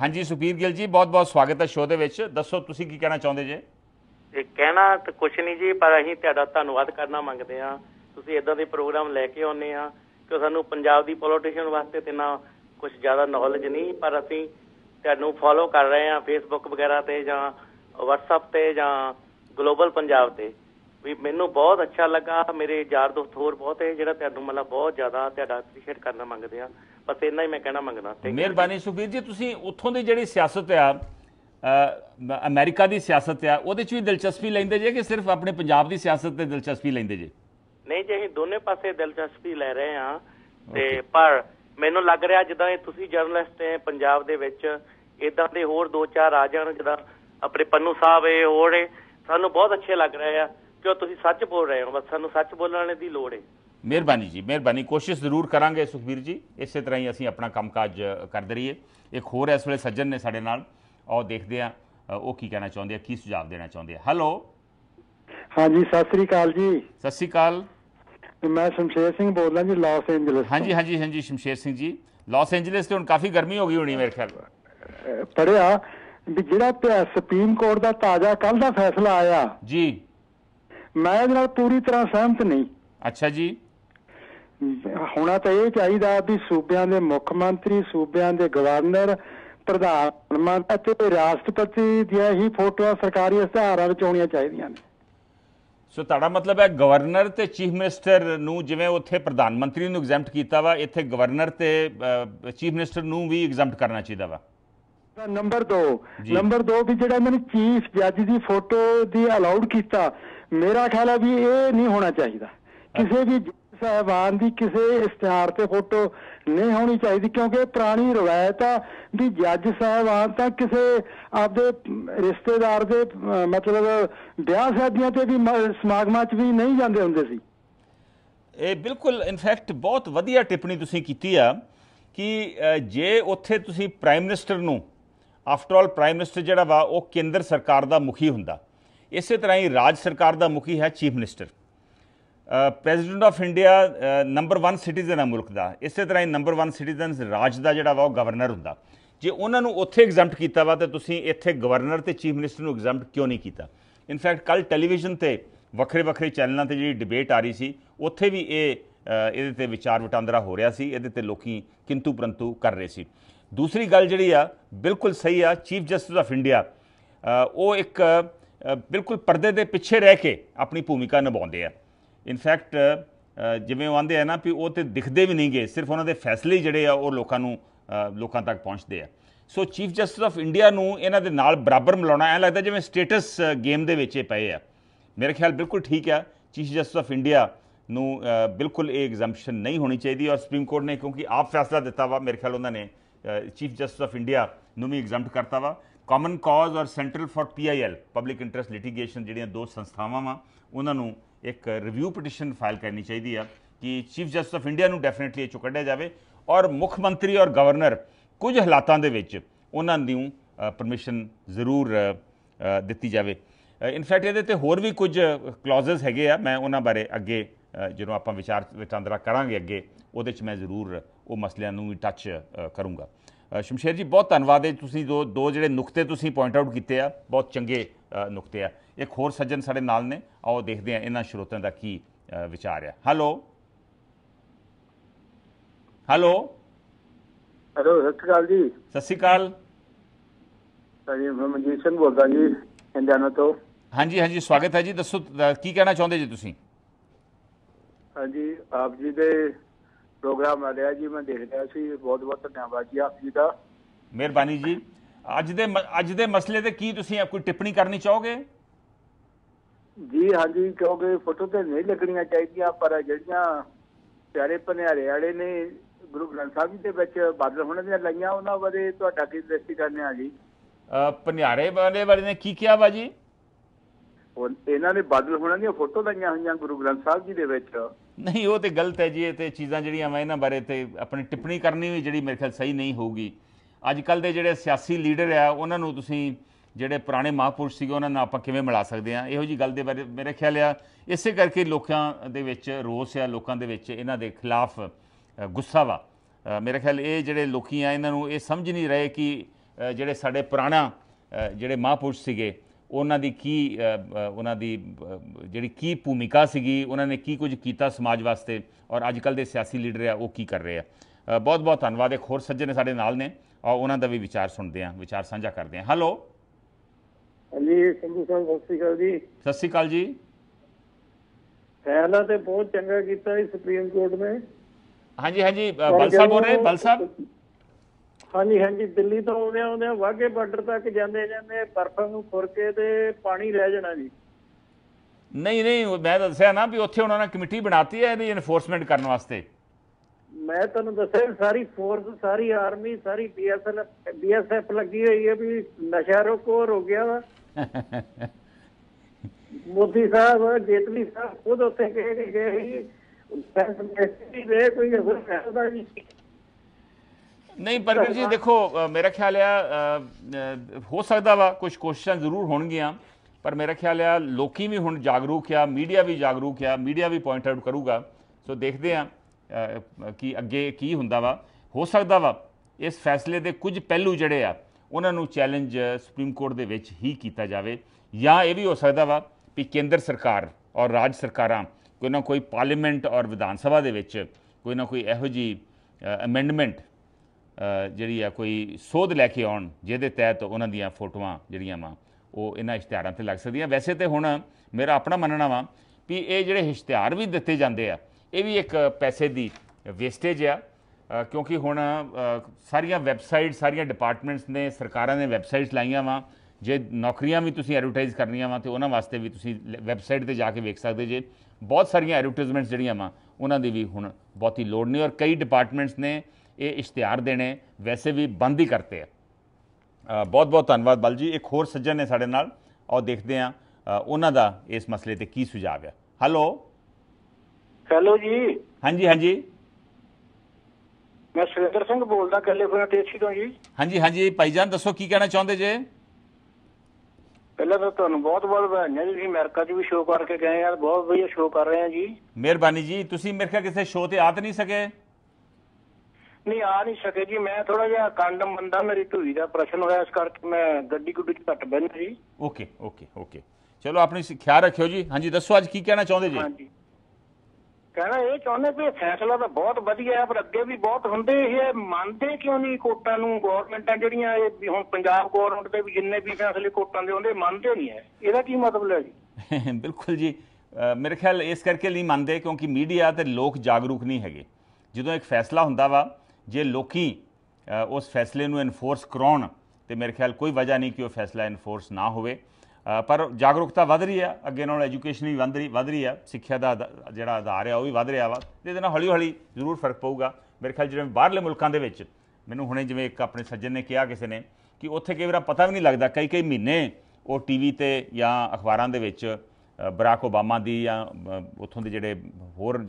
ਹਾਂਜੀ ਸੁਖਵੀਰ ਗਿੱਲ ਜੀ ਬਹੁਤ ਬਹੁਤ ਸਵਾਗਤ ਹੈ ਸ਼ੋਅ ਦੇ ਵਿੱਚ ਦੱਸੋ ਤੁਸੀਂ ਕੀ ਕਹਿਣਾ ਚਾਹੁੰਦੇ ਜੇ ਇਹ ਕਹਿਣਾ ਤਾਂ ਕੁਝ ਨਹੀਂ ਜੀ ਪਰ ਅਸੀਂ ਤੁਹਾਡਾ ਧੰਨਵਾਦ ਕਰਨਾ ਮੰਗਦੇ ਆ ਤੁਸੀਂ ਇਦਾਂ ਦੇ ਪ੍ਰੋਗਰਾਮ ਲੈ ਕੇ ਆਉਨੇ ਆ ਕਿ ਸਾਨੂੰ ਪੰਜਾਬ ਦੀ ਪੋਲੀਟਿਸ਼ੀਅਨ ਵਾਸਤੇ ਤੇ ਨਾ ਕੁਝ ਜ਼ਿਆਦਾ ਨੌਲੇਜ ਨਹੀਂ ਪਰ ਅਸੀਂ ਨੂੰ ਫੋਲੋ ਕਰ ਰਹੇ ਆ ਫੇਸਬੁੱਕ ਵਗੈਰਾ ਤੇ ਜਾਂ WhatsApp ਤੇ ਜਾਂ ਗਲੋਬਲ ਪੰਜਾਬ ਤੇ ਵੀ ਮੈਨੂੰ ਬਹੁਤ ਅੱਛਾ ਲੱਗਾ ਮੇਰੇ ਯਾਰ ਦੋਸਤ ਹੋਰ ਬਹੁਤ ਹੈ ਜਿਹੜਾ ਤੁਹਾਨੂੰ ਮਤਲਬ ਬਹੁਤ ਜ਼ਿਆਦਾ ਤੁਹਾਡਾ ਅਪਰੀਸ਼ੀਏਟ ਕਰਨਾ ਮੰਗਦੇ ਆ ਬਸ ਇੰਨਾ ਹੀ ਮੈਂ ਕਹਿਣਾ ਮੰਗਦਾ ਮਿਹਰਬਾਨੀ ਸੁਖਬੀਰ ਜੀ ਤੁਸੀਂ ਉੱਥੋਂ ਦੀ ਜਿਹੜੀ ਸਿਆਸਤ ਆ ਅਮਰੀਕਾ ਦੀ ਸਿਆਸਤ ਆ ਉਹਦੇ 'ਚ ਵੀ ਦਿਲਚਸਪੀ ਲੈਂਦੇ ਜੇ ਕਿ ਸਿਰਫ ਆਪਣੇ ਪੰਜਾਬ ਦੀ ਸਿਆਸਤ ਤੇ ਦਿਲਚਸਪੀ ਲੈਂਦੇ ਜੇ ਨਹੀਂ ਜੀ ਅਸੀਂ ਦੋਨੇ ਪਾਸੇ ਦਿਲਚਸਪੀ ਲੈ ਰਹੇ ਆ ਤੇ ਪਰ ਮੈਨੂੰ ਲੱਗ ਰਿਹਾ ਜਿੱਦਾਂ ਇਹ ਤੁਸੀਂ ਜਰਨਲਿਸਟ ਹੈ ਪੰਜਾਬ ਦੇ ਵਿੱਚ ਇਦਾਂ ਦੇ ਹੋਰ ਦੋ ਚਾਰ ਆ ਜਾਣ ਜਿਹੜਾ ਆਪਣੇ ਪੰਨੂ ਸਾਹਿਬ ਇਹ ਹੋਰ ਹੈ ਸਾਨੂੰ ਬਹੁਤ ਅੱਛੇ ਲੱਗ ਰਹੇ ਆ ਕਿ ਤੁਸੀਂ ਸੱਚ ਬੋਲ ਰਹੇ ਹੋ ਬਸ ਸਾਨੂੰ ਸੱਚ ਬੋਲਣ ਵਾਲੇ ਦੀ ਲੋੜ ਹੈ ਮਿਹਰਬਾਨੀ ਜੀ ਮਿਹਰਬਾਨੀ ਕੋਸ਼ਿਸ਼ ਜ਼ਰੂਰ ਕਰਾਂਗੇ ਸੁਖਬੀਰ ਜੀ ਇਸੇ ਤਰ੍ਹਾਂ ਹੀ ਅਸੀਂ ਆਪਣਾ ਕੰਮਕਾਜ ਕਰਦੇ ਰਹੀਏ ਇੱਕ ਹੋਰ ਇਸ ਵੇਲੇ ਸੱਜਣ ਨੇ ਸਾਡੇ ਨਾਲ ਉਹ ਦੇਖਦੇ ਆ ਉਹ ਕੀ ਕਹਿਣਾ ਚਾਹੁੰਦੇ ਆ ਕੀ ਸੁਝਾਅ ਦੇਣਾ ਚਾਹੁੰਦੇ ਆ ਹੈਲੋ ਹਾਂਜੀ ਸਤਿ ਸ੍ਰੀ ਅਕਾਲ ਜੀ ਸਤਿ ਸ੍ਰੀ ਅਕਾਲ ਮੈਂ ਸ਼ਮਸ਼ੇਰ ਸਿੰਘ ਬੋਲਦਾ ਜੀ ਲਾਸ ਐਂਜਲਸ ਹਾਂਜੀ ਹਾਂਜੀ ਹਾਂਜੀ ਸ਼ਮਸ਼ੇਰ ਸਿੰਘ ਜੀ ਲਾਸ ਐਂਜਲਸ ਤੇ ਹੁਣ ਕਾਫੀ ਗਰਮੀ ਹੋ ਗਈ ਹੋਣੀ ਮੇਰੇ ਖਿਆਲ ਨਾਲ ਪੜਿਆ ਵੀ ਜਿਹੜਾ ਪਿਆ ਸੁਪਰੀਮ ਕੋਰਟ ਦਾ ਤਾਜ਼ਾ ਕੱਲ ਦਾ ਫੈਸਲਾ ਆਇਆ ਜੀ ਮੈਂ ਇਹ ਨਾਲ ਪੂਰੀ ਤਰ੍ਹਾਂ ਸਹਿਮਤ ਨਹੀਂ ਅੱਛਾ ਜੀ ਹੋਣਾ ਤਾਂ ਇਹ ਚਾਹੀਦਾ ਵੀ ਸੂਬਿਆਂ ਦੇ ਮੁੱਖ ਮੰਤਰੀ ਸੂਬਿਆਂ ਦੇ ਗਵਰਨਰ ਪ੍ਰਧਾਨ ਮੰਤਰੀ ਅਤੇ ਰਾਸ਼ਟਰਪਤੀ ਦੀਆਂ ਹੀ ਫੋਟੋਆਂ ਸਰਕਾਰੀ ਇਸ਼ਤਿਹਾਰਾਂ ਵਿੱਚ ਹੋਣੀਆਂ ਚਾਹੀਦੀਆਂ ਨੇ ਸੋ ਤੁਹਾਡਾ ਮਤਲਬ ਹੈ ਗਵਰਨਰ ਤੇ ਚੀਫ ਮਿਨਿਸਟਰ ਨੂੰ ਜਿਵੇਂ ਉੱਥੇ ਪ੍ਰਧਾਨ ਮੰਤਰੀ ਨੂੰ ਐਗਜ਼ੈਂਪਟ ਕੀਤਾ ਵਾ ਇੱਥੇ ਗਵਰਨਰ ਤੇ ਚੀਫ ਮਿਨਿਸਟਰ ਨੂੰ ਵੀ ਐਗਜ਼ੈਂਪਟ ਕਰਨਾ ਚਾਹੀਦਾ ਵਾ ਨੰਬਰ 2 ਨੰਬਰ 2 ਵੀ ਜਿਹੜਾ ਮੈਨੂੰ ਚੀਫ ਜੱਜ ਦੀ ਫੋਟੋ ਦੀ ਅਲਾਉਡ ਕੀਤਾ ਮੇਰਾ ਖਿਆਲ ਹੈ ਵੀ ਇਹ ਨਹੀਂ ਹੋਣਾ ਚਾਹੀਦਾ ਕਿਸੇ ਵੀ ਸਹਿਬਾਨ ਦੀ ਕਿਸੇ ਇਸ਼ਤਿਹਾਰ ਤੇ ਫੋਟੋ ਨਹੀਂ ਹੋਣੀ ਚਾਹੀਦੀ ਕਿਉਂਕਿ ਪੁਰਾਣੀ ਰਵਾਇਤ ਆ ਵੀ ਜੱਜ ਸਹਿਬਾਨ ਤਾਂ ਕਿਸੇ ਆਪਦੇ ਰਿਸ਼ਤੇਦਾਰ ਦੇ ਮਤਲਬ ਵਿਆਹ ਸ਼ਾਦੀਆਂ ਤੇ ਵੀ ਸਮਾਗਮਾਂ 'ਚ ਵੀ ਨਹੀਂ ਜਾਂਦੇ ਹੁੰਦੇ ਸੀ ਇਹ ਬਿਲਕੁਲ ਇਨਫੈਕਟ ਬਹੁਤ ਵਧੀਆ ਟਿੱਪਣੀ ਤੁਸੀਂ ਕੀਤੀ ਆ ਕਿ ਜੇ ਉੱਥੇ ਤੁਸੀਂ ਪ੍ਰਾਈਮ ਮਿਨਿਸਟਰ ਨੂੰ ਆਫਟਰ ਆਲ ਪ੍ਰਾਈਮ ਮਿਨਿਸਟਰ ਜਿਹੜਾ ਵਾ ਉਹ ਕੇਂਦਰ ਸਰਕਾਰ ਦਾ ਮੁਖੀ ਹੁੰਦਾ ਇਸੇ ਤਰ੍ਹਾਂ ਹੀ ਰਾਜ ਸਰਕਾਰ ਦਾ ਮੁਖੀ ਹੈ chief minister president of India number 1 citizen ਹੈ ਮੁਲਕ ਦਾ ਇਸੇ ਤਰ੍ਹਾਂ ਹੀ ਨੰਬਰ 1 ਸਿਟੀਜ਼ਨ ਰਾਜ ਦਾ ਜਿਹੜਾ ਵਾ ਉਹ ਗਵਰਨਰ ਹੁੰਦਾ ਜੇ ਉਹਨਾਂ ਨੂੰ ਉੱਥੇ ਐਗਜ਼ੈਂਪਟ ਕੀਤਾ ਵਾ ਤੇ ਤੁਸੀਂ ਇੱਥੇ ਗਵਰਨਰ ਤੇ ਚੀਫ ਮਿਨਿਸਟਰ ਨੂੰ ਐਗਜ਼ੈਂਪਟ ਕਿਉਂ ਨਹੀਂ ਕੀਤਾ ਇਨਫੈਕਟ ਕੱਲ ਟੈਲੀਵਿਜ਼ਨ ਤੇ ਵੱਖਰੇ ਵੱਖਰੇ ਚੈਨਲਾਂ ਤੇ ਜਿਹੜੀ ਡਿਬੇਟ ਆ ਰਹੀ ਸੀ ਉੱਥੇ ਵੀ ਇਹ ਇਹਦੇ ਤੇ ਵਿਚਾਰ ਵਟਾਂਦਰਾ ਹੋ ਰਿਹਾ ਸੀ ਇਹਦੇ ਤੇ ਲੋਕੀ ਕਿੰਤੂ ਪਰੰਤੂ ਕਰ ਰਹੇ ਸੀ ਦੂਸਰੀ ਗੱਲ ਜਿਹੜੀ ਆ ਬਿਲਕੁਲ ਸਹੀ ਆ ਚੀਫ ਜਸਟਿਸ ਆਫ ਇੰਡੀਆ ਉਹ ਇੱਕ ਬਿਲਕੁਲ ਪਰਦੇ ਦੇ ਪਿੱਛੇ ਰਹਿ ਕੇ ਆਪਣੀ ਭੂਮਿਕਾ ਨਿਭਾਉਂਦੇ ਆ ਇਨਫੈਕਟ ਜਿਵੇਂ ਉਹ ਆਂਦੇ ਆ ਨਾ ਕਿ ਉਹ ਤੇ ਦਿਖਦੇ ਵੀ ਨਹੀਂਗੇ ਸਿਰਫ ਉਹਨਾਂ ਦੇ ਫੈਸਲੇ ਜਿਹੜੇ ਆ ਉਹ ਲੋਕਾਂ ਨੂੰ ਲੋਕਾਂ ਤੱਕ ਪਹੁੰਚਦੇ ਆ so chief justice of India ਨੂੰ ਇਹਨਾਂ ਦੇ ਨਾਲ ਬਰਾਬਰ ਮਿਲਾਉਣਾ ਐ ਲੱਗਦਾ ਜਿਵੇਂ ਸਟੇਟਸ ਗੇਮ ਦੇ ਵਿੱਚ ਪਏ ਆ ਮੇਰੇ ਖਿਆਲ ਬਿਲਕੁਲ ਠੀਕ ਆ ਚੀਫ ਜਸਟਿਸ ਆਫ ਇੰਡੀਆ ਨੂੰ ਬਿਲਕੁਲ ਇਹ ਐਗਜ਼ੈਂਪਸ਼ਨ ਨਹੀਂ ਹੋਣੀ ਚਾਹੀਦੀ ਔਰ ਸੁਪਰੀਮ ਕੋਰਟ ਨੇ ਕਿਉਂਕਿ ਆਪ ਫੈਸਲਾ ਦਿੱਤਾ ਵਾ ਮੇਰੇ ਖਿਆਲ ਉਹਨਾਂ ਨੇ ਚੀਫ ਜਸਟਿਸ ਆਫ ਇੰਡੀਆ ਨੂੰ ਵੀ ਐਗਜ਼ੈਂਪਟ ਕਰਤਾ ਵਾ ਕਾਮਨ ਕਾਜ਼ ਔਰ central for PIL public interest litigation ਜਿਹੜੀਆਂ ਦੋ ਸੰਸਥਾਵਾਂ ਵਾ ਉਹਨਾਂ ਨੂੰ ਇੱਕ ਰਿਵਿਊ ਪਟੀਸ਼ਨ ਫਾਈਲ ਕਰਨੀ ਚਾਹੀਦੀ ਆ ਕਿ ਚੀਫ ਜਸਟਿਸ ਆਫ ਇੰਡੀਆ ਨੂੰ ਡੈਫੀਨਿਟਲੀ ਇਹ ਚੋਂ ਕੱਢਿਆ ਜਾਵੇ ਔਰ ਮੁੱਖ ਮੰਤਰੀ ਔਰ ਗਵਰਨਰ ਕੁਝ ਹਾਲਾਤਾਂ ਦੇ ਵਿੱਚ ਉਹਨਾਂ ਨੂੰ ਪਰਮਿਸ਼ਨ ਜ਼ਰੂਰ ਦਿੱਤੀ ਜਾਵੇ ਇਨਫੈਕਟ ਇਹਦੇ ਤੇ ਹੋਰ ਵੀ ਕੁਝ ਕਲੌਜ਼ਸ ਹੈਗੇ ਆ ਮੈਂ ਉਹਨਾਂ ਬਾਰੇ ਅੱਗੇ ਜਦੋਂ ਆਪਾਂ ਵਿਚਾਰ ਵਿਚਾਂਦਰਾ ਕਰਾਂਗੇ ਅੱਗੇ ਉਹਦੇ 'ਚ ਮੈਂ ਜ਼ਰੂਰ ਉਹ ਮਸਲਿਆਂ ਨੂੰ ਵੀ ਟੱਚ ਕਰੂੰਗਾ ਸ਼ਮਸ਼ੇਰ ਜੀ ਬਹੁਤ ਧੰਨਵਾਦ ਹੈ ਤੁਸੀਂ ਦੋ ਦੋ ਜਿਹੜੇ ਨੁਕਤੇ ਤੁਸੀਂ ਪੁਆਇੰਟ ਆਊਟ ਕੀਤੇ ਆ ਬਹੁਤ ਚੰਗੇ ਨੁਕਤੇ ਆ ਇੱਕ ਹੋਰ ਸੱਜਣ ਸਾਡੇ ਨਾਲ ਨੇ ਆਓ ਦੇਖਦੇ ਆ ਇਹਨਾਂ ਸਰੋਤਿਆਂ ਦਾ ਕੀ ਵਿਚਾਰ ਆ ਹੈਲੋ ਹੈਲੋ ਹੈਲੋ ਸਤਿ ਸ਼੍ਰੀ ਅਕਾਲ ਜੀ ਸਤਿ ਸ਼੍ਰੀ ਅਕਾਲ ਜੀ ਮੈਂ ਮਨਜੀਤ ਸਿੰਘ ਬੋਲਦਾ ਜੀ ਇੰਡੀਆਨਾ ਤੋਂ ਹਾਂਜੀ ਹਾਂਜੀ ਸਵਾਗਤ ਹੈ ਜੀ ਦੱਸੋ ਕੀ ਕਹਿਣਾ ਚਾਹੁੰਦੇ ਜੀ ਤੁਸੀਂ ਹਾਂਜੀ ਆਪ ਜੀ ਦੇ ਪ੍ਰੋਗਰਾਮ ਆ ਲਿਆ ਜੀ ਮੈਂ ਦੇਖ ਰਿਹਾ ਸੀ ਬਹੁਤ ਬਹੁਤ ਧੰਨਵਾਦ ਜੀ ਆਪ ਜੀ ਦਾ ਮਿਹਰਬਾਨੀ ਜੀ ਅੱਜ ਦੇ ਅੱਜ ਦੇ ਮਸਲੇ ਤੇ ਕੀ ਤੁਸੀਂ ਕੋਈ ਟਿੱਪਣੀ ਕਰਨੀ ਚਾਹੋਗੇ ਜੀ ਹਾਂਜੀ ਕਿਉਂਕਿ ਫੋਟੋ ਤੇ ਨਹੀਂ ਲੱਗਣੀਆਂ ਚਾਹੀਦੀਆਂ ਪਰ ਜਿਹੜੀਆਂ ਪਿਆਰੇ ਪਨਿਆਰੇ ਵਾਲੇ ਨੇ ਗੁਰੂ ਗ੍ਰੰਥ ਸਾਹਿਬ ਜੀ ਦੇ ਵਿੱਚ ਬਾਦਲ ਹੋਣ ਦੀਆਂ ਲਾਈਆਂ ਉਹਨਾਂ ਬਾਰੇ ਤੁਹਾਡਾ ਕੀ ਕਰਨੇ ਹੈ ਜੀ ਪਨਿਆਰੇ ਵਾਲੇ ਬਾਰੇ ਨੇ ਕੀ ਕਿਹਾ ਬਾਜੀ ਉਹ ਇਹਨਾਂ ਨੇ ਬਾਦਲ ਹੋਣਾ ਦੀਆਂ ਫੋਟੋ ਲਾਈਆਂ ਹੋਈਆਂ ਗੁਰੂ ਗ੍ਰੰਥ ਸਾਹਿਬ ਜੀ ਦੇ ਵਿੱਚ ਨਹੀਂ ਉਹ ਤੇ ਗਲਤ ਹੈ ਜੀ ਇਹ ਤੇ ਚੀਜ਼ਾਂ ਜਿਹੜੀਆਂ ਮੈਂ ਇਹਨਾਂ ਬਾਰੇ ਤੇ ਆਪਣੀ ਟਿੱਪਣੀ ਕਰਨੀ ਵੀ ਜਿਹੜੀ ਮੇਰੇ ਖਿਆਲ ਸਹੀ ਨਹੀਂ ਹੋਊਗੀ ਅੱਜ ਕੱਲ ਦੇ ਜਿਹੜੇ ਸਿਆਸੀ ਲੀਡਰ ਆ ਉਹਨਾਂ ਨੂੰ ਤੁਸੀਂ ਜਿਹੜੇ ਪੁਰਾਣੇ ਮਹਾਪੁਰਸ਼ ਸੀਗੇ ਉਹਨਾਂ ਨਾਲ ਆਪਾਂ ਕਿਵੇਂ ਮਿਲਾ ਸਕਦੇ ਆ ਇਹੋ ਜੀ ਗੱਲ ਦੇ ਬਾਰੇ ਮੇਰੇ ਖਿਆਲ ਆ ਇਸੇ ਕਰਕੇ ਲੋਕਾਂ ਦੇ ਵਿੱਚ ਰੋਸ ਆ ਲੋਕਾਂ ਦੇ ਵਿੱਚ ਇਹਨਾਂ ਦੇ ਖਿਲਾਫ ਗੁੱਸਾ ਵਾ ਮੇਰੇ ਖਿਆਲ ਇਹ ਜਿਹੜੇ ਲੋਕੀ ਆ ਇਹਨਾਂ ਨੂੰ ਇਹ ਸਮਝ ਨਹੀਂ ਰਹੇ ਕਿ ਜਿਹੜੇ ਸਾਡੇ ਪੁਰਾਣਾ ਜਿਹੜੇ ਮਹਾਪੁਰਸ਼ ਸੀਗੇ ਉਹਨਾਂ ਦੀ ਕੀ ਉਹਨਾਂ ਦੀ ਜਿਹੜੀ ਕੀ ਭੂਮਿਕਾ ਸੀਗੀ ਉਹਨਾਂ ਨੇ ਕੀ ਕੁਝ ਕੀਤਾ ਸਮਾਜ ਵਾਸਤੇ ਔਰ ਅੱਜ ਕੱਲ ਦੇ ਸਿਆਸੀ ਲੀਡਰ ਆ ਉਹ ਕੀ ਕਰ ਰਹੇ ਆ ਬਹੁਤ ਬਹੁਤ ਧੰਨਵਾਦ ਇੱਕ ਹੋਰ ਸੱਜਣ ਸਾਡੇ ਨਾਲ ਨੇ ਔਰ ਉਹਨਾਂ ਦਾ ਵੀ ਵਿਚਾਰ ਸੁਣਦੇ ਆ ਵਿਚਾਰ ਸਾਂਝਾ ਕਰਦੇ ਆ ਹੈਲੋ ਜੀ ਸੰਧੂ ਸਾਹਿਬ ਸਤਿ ਸ਼੍ਰੀ ਅਕਾਲ ਜੀ ਸਤਿ ਸ਼੍ਰੀ ਅਕਾਲ ਜੀ ਪਹਿਲਾਂ ਤੇ ਬਹੁਤ ਚੰਗਾ ਕੀਤਾ ਇਸ ਸੁਪਰੀਮ ਕੋਰਟ ਨੇ ਹਾਂਜੀ ਹਾਂਜੀ ਬਲ ਸਾਹਿਬ ਬੋਲ ਰਹੇ ਬਲ ਸਾਹਿਬ ਹਾਂਜੀ ਹਾਂਜੀ ਦਿੱਲੀ ਤੋਂ ਆਉਂਦੇ ਆਉਂਦੇ ਵਾਗੇ ਬਾਰਡਰ ਤੱਕ ਜਾਂਦੇ ਜਾਂਦੇ ਪਰਫਾਂ ਨੂੰ ਖੁਰ ਕੇ ਤੇ ਪਾਣੀ ਰਹਿ ਜਾਣਾ ਜੀ ਨਹੀਂ ਨਹੀਂ ਮੈਂ ਦੱਸਿਆ ਨਾ ਵੀ ਉੱਥੇ ਉਹਨਾਂ ਨੇ ਕਮੇਟੀ ਬਣਾਤੀ ਹੈ ਇਹਦੀ ਐਨਫੋਰਸਮੈਂਟ ਕਰਨ ਵਾਸਤੇ ਮੈਂ ਤੁਹਾਨੂੰ ਦੱਸਿਆ ਸਾਰੀ ਫੋਰਸ ਸਾਰੀ ਆਰਮੀ ਸਾਰੀ ਬੀਐਸਐਲ ਬੀਐਸਐਫ ਲੱਗੀ ਹੋਈ ਹੈ ਵੀ ਨਸ਼ਾ ਰੋਕੋ ਹੋ ਗਿਆ ਵਾ [laughs] ਮੋਦੀ ਸਾਹਿਬ ਜੇਤਲੀ ਸਾਹਿਬ ਖੁਦ ਉੱਥੇ ਗਏ ਗਏ ਸੀ ਪੈਸੇ ਦੇ ਕੋਈ ਅਸਰ ਨਹੀਂ ਨਹੀਂ ਪ੍ਰਗਟ ਜੀ ਦੇਖੋ ਮੇਰਾ ਖਿਆਲ ਆ ਹੋ ਸਕਦਾ ਵਾ ਕੁਝ ਕੋਸ਼ਿਸ਼ਾਂ ਜ਼ਰੂਰ ਹੋਣਗੀਆਂ ਪਰ ਮੇਰਾ ਖਿਆਲ ਆ ਲੋਕੀ ਵੀ ਹੁਣ ਜਾਗਰੂਕ ਆ ਮੀਡੀਆ ਵੀ ਜਾਗਰੂਕ ਆ ਮੀਡੀਆ ਵੀ ਪੁਆਇੰਟ ਆਊਟ ਕਰੂਗਾ ਸੋ ਦੇਖਦੇ ਆ ਕਿ ਅੱਗੇ ਕੀ ਹੁੰਦਾ ਵਾ ਹੋ ਸਕਦਾ ਵਾ ਇਸ ਫੈਸਲੇ ਦੇ ਕੁਝ ਪਹਿਲੂ ਜਿਹੜੇ ਆ ਉਹਨਾਂ ਨੂੰ ਚੈਲੰਜ ਸੁਪਰੀਮ ਕੋਰਟ ਦੇ ਵਿੱਚ ਹੀ ਕੀਤਾ ਜਾਵੇ ਜਾਂ ਇਹ ਵੀ ਹੋ ਸਕਦਾ ਵਾ ਕਿ ਕੇਂਦਰ ਸਰਕਾਰ ਔਰ ਰਾਜ ਸਰਕਾਰਾਂ ਕੋਈ ਨਾ ਕੋਈ ਪਾਰਲੀਮੈਂਟ ਔਰ ਵਿਧਾਨ ਸਭਾ ਦੇ ਵਿੱਚ ਕੋਈ ਨਾ ਕੋਈ ਇਹੋ ਜੀ ਅਮੈਂਡਮੈਂਟ ਜਿਹੜੀ ਆ ਕੋਈ ਸੋਧ ਲੈ ਕੇ ਆਉਣ ਜਿਹਦੇ ਤਹਿਤ ਉਹਨਾਂ ਦੀਆਂ ਫੋਟੋਆਂ ਜਿਹੜੀਆਂ ਵਾ ਉਹ ਇਹਨਾਂ ਇਸ਼ਤਿਹਾਰਾਂ ਤੇ ਲੱਗ ਸਕਦੀਆਂ ਵੈਸੇ ਤੇ ਹੁਣ ਮੇਰਾ ਆਪਣਾ ਮੰਨਣਾ ਵਾ ਵੀ ਇਹ ਜਿਹੜੇ ਇਸ਼ਤਿਹਾਰ ਵੀ ਦਿੱਤੇ ਜਾਂਦੇ ਆ ਇਹ ਵੀ ਇੱਕ ਪੈਸੇ ਦੀ ਵੇਸਟੇਜ ਆ ਕਿਉਂਕਿ ਹੁਣ ਸਾਰੀਆਂ ਵੈਬਸਾਈਟ ਸਾਰੀਆਂ ਡਿਪਾਰਟਮੈਂਟਸ ਨੇ ਸਰਕਾਰਾਂ ਨੇ ਵੈਬਸਾਈਟਸ ਲਾਈਆਂ ਵਾ ਜੇ ਨੌਕਰੀਆਂ ਵੀ ਤੁਸੀਂ ਐਡਵਰਟਾਈਜ਼ ਕਰਨੀਆਂ ਵਾ ਤੇ ਉਹਨਾਂ ਵਾਸਤੇ ਵੀ ਤੁਸੀਂ ਵੈਬਸਾਈਟ ਤੇ ਜਾ ਕੇ ਵੇਖ ਸਕਦੇ ਜੇ ਬਹੁਤ ਸਾਰੀਆਂ ਐਡਵਰਟਾਈਜ਼ਮੈਂਟਸ ਜਿਹੜੀਆਂ ਵਾ ਉਹਨਾਂ ਦੀ ਵੀ ਹੁਣ ਬਹੁਤੀ ਲੋੜ ਨਹੀਂ ਔਰ ਕਈ ਡਿਪਾਰਟਮੈਂਟਸ ਨੇ ਇਹ ਇਸ਼ਤਿਹਾਰ ਦੇਣੇ ਵੈਸੇ ਵੀ ਬੰਦ ਹੀ ਕਰਤੇ ਆ ਬਹੁਤ ਬਹੁਤ ਧੰਨਵਾਦ ਬਲ ਜੀ ਇੱਕ ਹੋਰ ਸੱਜਣ ਨੇ ਸਾਡੇ ਨਾਲ ਔਰ ਦੇਖਦੇ ਆ ਉਹਨਾਂ ਦਾ ਇਸ ਮਸਲੇ ਤੇ ਕੀ ਸੁਝਾਅ ਹੈ ਹੈਲੋ ਹੈਲੋ ਜੀ ਹਾਂਜੀ ਹਾਂਜੀ ਮੈਂ ਸ੍ਰੀਦਰ ਸਿੰਘ ਬੋਲਦਾ ਕੱਲੇ ਫੋਨ ਟੇਸੀ ਤੋਂ ਜੀ ਹਾਂਜੀ ਹਾਂਜੀ ਭਾਈ ਜਾਨ ਦੱਸੋ ਕੀ ਕਹਿਣਾ ਚਾਹੁੰਦੇ ਜੇ ਪਹਿਲਾਂ ਤਾਂ ਤੁਹਾਨੂੰ ਬਹੁਤ ਬਹੁਤ ਵਧਾਈਆਂ ਜੀ ਤੁਸੀਂ ਅਮਰੀਕਾ 'ਚ ਵੀ ਸ਼ੋਅ ਕਰਕੇ ਗਏ ਯਾਰ ਬਹੁਤ ਵਧੀਆ ਸ਼ੋਅ ਕਰ ਰਹੇ ਆ ਜੀ ਮਿਹਰਬਾਨੀ ਜੀ ਤੁਸੀਂ ਅਮਰੀਕਾ ਕਿਸੇ ਸ਼ੋਅ ਤੇ ਆਤ ਨਹੀਂ ਸਕੇ ਨਹੀਂ ਆ ਨਹੀਂ ਸਕੇ ਜੀ ਮੈਂ ਥੋੜਾ ਜਿਹਾ ਕੰਡ ਮੰਦਾ ਮੇਰੀ ਧੂਈ ਦਾ ਪ੍ਰਸ਼ਨ ਹੋਇਆ ਇਸ ਕਰਕੇ ਮੈਂ ਗੱਡੀ ਗੁੱਡੀ ਚ ਘੱਟ ਬੈਠਾ ਜੀ ਓਕੇ ਓਕੇ ਓਕੇ ਚਲੋ ਆਪਣੀ ਖਿਆਲ ਰੱਖਿਓ ਜੀ ਹਾਂਜੀ ਦੱਸੋ ਅੱਜ ਕੀ ਕਹਿਣਾ ਚਾਹੁੰਦੇ ਜੀ ਹਾਂਜੀ ਕਹਿਣਾ ਇਹ ਚਾਹੁੰਦੇ ਵੀ ਫੈਸਲਾ ਤਾਂ ਬਹੁਤ ਵਧੀਆ ਹੈ ਪਰ ਅੱਗੇ ਵੀ ਬਹੁਤ ਹੁੰਦੇ ਇਹ ਮੰਨਦੇ ਕਿਉਂ ਨਹੀਂ ਕੋਟਾਂ ਨੂੰ ਗਵਰਨਮੈਂਟਾਂ ਜਿਹੜੀਆਂ ਇਹ ਹੁਣ ਪੰਜਾਬ ਗਵਰਨਮੈਂਟ ਦੇ ਵੀ ਜਿੰਨੇ ਵੀ ਫੈਸਲੇ ਕੋਟਾਂ ਦੇ ਹੁੰਦੇ ਮੰਨਦੇ ਨਹੀਂ ਹੈ ਇਹਦਾ ਕੀ ਮਤਲਬ ਹੈ ਜੀ [laughs] ਬਿਲਕੁਲ ਜੀ ਮੇਰੇ ਖਿਆਲ ਇਸ ਕਰਕੇ ਨਹੀਂ ਮੰਨਦੇ ਕਿਉਂਕਿ ਮੀਡੀਆ ਤੇ ਲੋਕ ਜਾਗਰੂਕ ਨਹੀਂ ਹੈਗੇ ਜਦੋਂ ਇੱਕ ਫੈਸਲਾ ਹੁੰਦਾ ਵਾ ਜੇ ਲੋਕੀ ਉਸ ਫੈਸਲੇ ਨੂੰ ਇਨਫੋਰਸ ਕਰਾਉਣ ਤੇ ਮੇਰੇ ਖਿਆਲ ਕੋਈ ਵਜ੍ਹਾ ਨਹੀਂ ਕਿ ਉਹ ਫੈਸਲਾ ਇਨਫੋਰਸ ਨਾ ਹੋਵੇ ਪਰ ਜਾਗਰੂਕਤਾ ਵਧ ਰਹੀ ਆ ਅੱਗੇ ਨਾਲ ਐਜੂਕੇਸ਼ਨ ਵੀ ਵਧ ਰਹੀ ਵਧ ਰਹੀ ਆ ਸਿੱਖਿਆ ਦਾ ਜਿਹੜਾ ਆਧਾਰ ਆ ਉਹ ਵੀ ਵਧ ਰਿਹਾ ਵਾ ਇਹਦੇ ਨਾਲ ਹੌਲੀ ਹੌਲੀ ਜ਼ਰੂਰ ਫਰਕ ਪਊਗਾ ਮੇਰੇ ਖਿਆਲ ਜਿਵੇਂ ਬਾਹਰਲੇ ਮੁਲਕਾਂ ਦੇ ਵਿੱਚ ਮੈਨੂੰ ਹੁਣੇ ਜਿਵੇਂ ਇੱਕ ਆਪਣੇ ਸੱਜਣ ਨੇ ਕਿਹਾ ਕਿਸੇ ਨੇ ਕਿ ਉੱਥੇ ਕਈ ਵਾਰ ਪਤਾ ਵੀ ਨਹੀਂ ਲੱਗਦਾ ਕਈ ਕਈ ਮਹੀਨੇ ਉਹ ਟੀਵੀ ਤੇ ਜਾਂ ਅਖਬਾਰਾਂ ਦੇ ਵਿੱਚ ਬਰਾਕ ਓਬਾਮਾ ਦੀ ਜਾਂ ਉੱਥੋਂ ਦੇ ਜਿਹੜੇ ਹੋਰ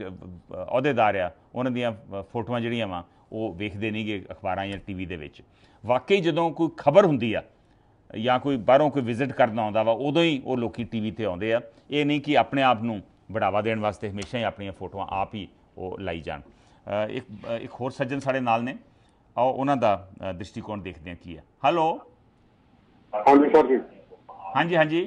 ਅਹੁਦੇਦਾਰ ਆ ਉਹਨਾਂ ਦੀਆਂ ਫੋਟੋਆਂ ਜਿਹੜੀਆਂ ਵਾ ਉਹ ਵੇਖਦੇ ਨਹੀਂਗੇ ਅਖਬਾਰਾਂ ਜਾਂ ਟੀਵੀ ਦੇ ਵਿੱਚ ਵਾਕਈ ਜਦੋਂ ਕੋਈ ਖਬਰ ਹੁੰਦੀ ਆ ਜਾਂ ਕੋਈ ਬਾਹਰੋਂ ਕੋਈ ਵਿਜ਼ਿਟ ਕਰਨ ਆਉਂਦਾ ਵਾ ਉਦੋਂ ਹੀ ਉਹ ਲੋਕੀ ਟੀਵੀ ਤੇ ਆਉਂਦੇ ਆ ਇਹ ਨਹੀਂ ਕਿ ਆਪਣੇ ਆਪ ਨੂੰ ਬੜਾਵਾ ਦੇਣ ਵਾਸਤੇ ਹਮੇਸ਼ਾ ਹੀ ਆਪਣੀਆਂ ਫੋਟੋਆਂ ਆਪ ਹੀ ਉਹ ਲਾਈ ਜਾਣ ਇੱਕ ਇੱਕ ਹੋਰ ਸੱਜਣ ਸਾਡੇ ਨਾਲ ਨੇ ਆਓ ਉਹਨਾਂ ਦਾ ਦ੍ਰਿਸ਼ਟੀਕੋਣ ਦੇਖਦੇ ਆ ਕੀ ਹੈ ਹੈਲੋ ਹਾਂਜੀ ਸਰ ਜੀ ਹਾਂਜੀ ਹਾਂਜੀ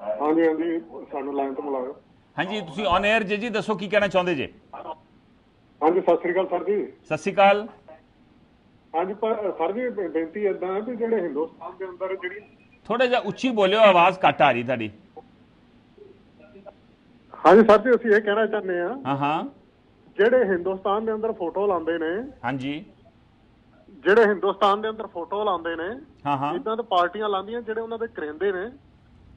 ਹਾਂਜੀ ਹਾਂਜੀ ਸਾਨੂੰ ਲਾਈਨ ਤੋਂ ਬੁਲਾਓ ਹਾਂਜੀ ਤੁਸੀਂ ਔਨ 에ਅਰ ਜੀ ਜੀ ਦੱਸੋ ਕੀ ਕਹਿਣਾ ਚਾਹੁੰਦੇ ਜੇ ਹਾਂਜੀ ਸਤਿ ਸ੍ਰੀ ਅਕਾਲ ਸਰ ਜੀ ਸਤਿ ਸ੍ਰੀ ਅਕਾਲ ਹਾਂਜੀ ਸਰ ਜੀ ਬੇਨਤੀ ਇਦਾਂ ਹੈ ਵੀ ਜਿਹੜੇ ਹਿੰਦੁਸਤਾਨ ਦੇ ਅੰਦਰ ਜਿਹੜੀ ਥੋੜਾ ਜਿਹਾ ਉੱਚੀ ਬੋਲਿਓ ਆਵਾਜ਼ ਘੱਟ ਆ ਰਹੀ ਤੁਹਾਡੀ ਹਾਂਜੀ ਸਰ ਜੀ ਅਸੀਂ ਇਹ ਕਹਿਣਾ ਚਾਹੁੰਦੇ ਆ ਹਾਂ ਹਾਂ ਜਿਹੜੇ ਹਿੰਦੁਸਤਾਨ ਦੇ ਅੰਦਰ ਫੋਟੋ ਲਾਉਂਦੇ ਨੇ ਹਾਂਜੀ ਜਿਹੜੇ ਹਿੰਦੁਸਤਾਨ ਦੇ ਅੰਦਰ ਫੋਟੋ ਲਾਉਂਦੇ ਨੇ ਹਾਂ ਹਾਂ ਇਦਾਂ ਤਾਂ ਪਾਰਟੀਆਂ ਲਾਉਂਦੀਆਂ ਜਿਹੜੇ ਉਹਨਾਂ ਦੇ ਕਰਿੰਦੇ ਨੇ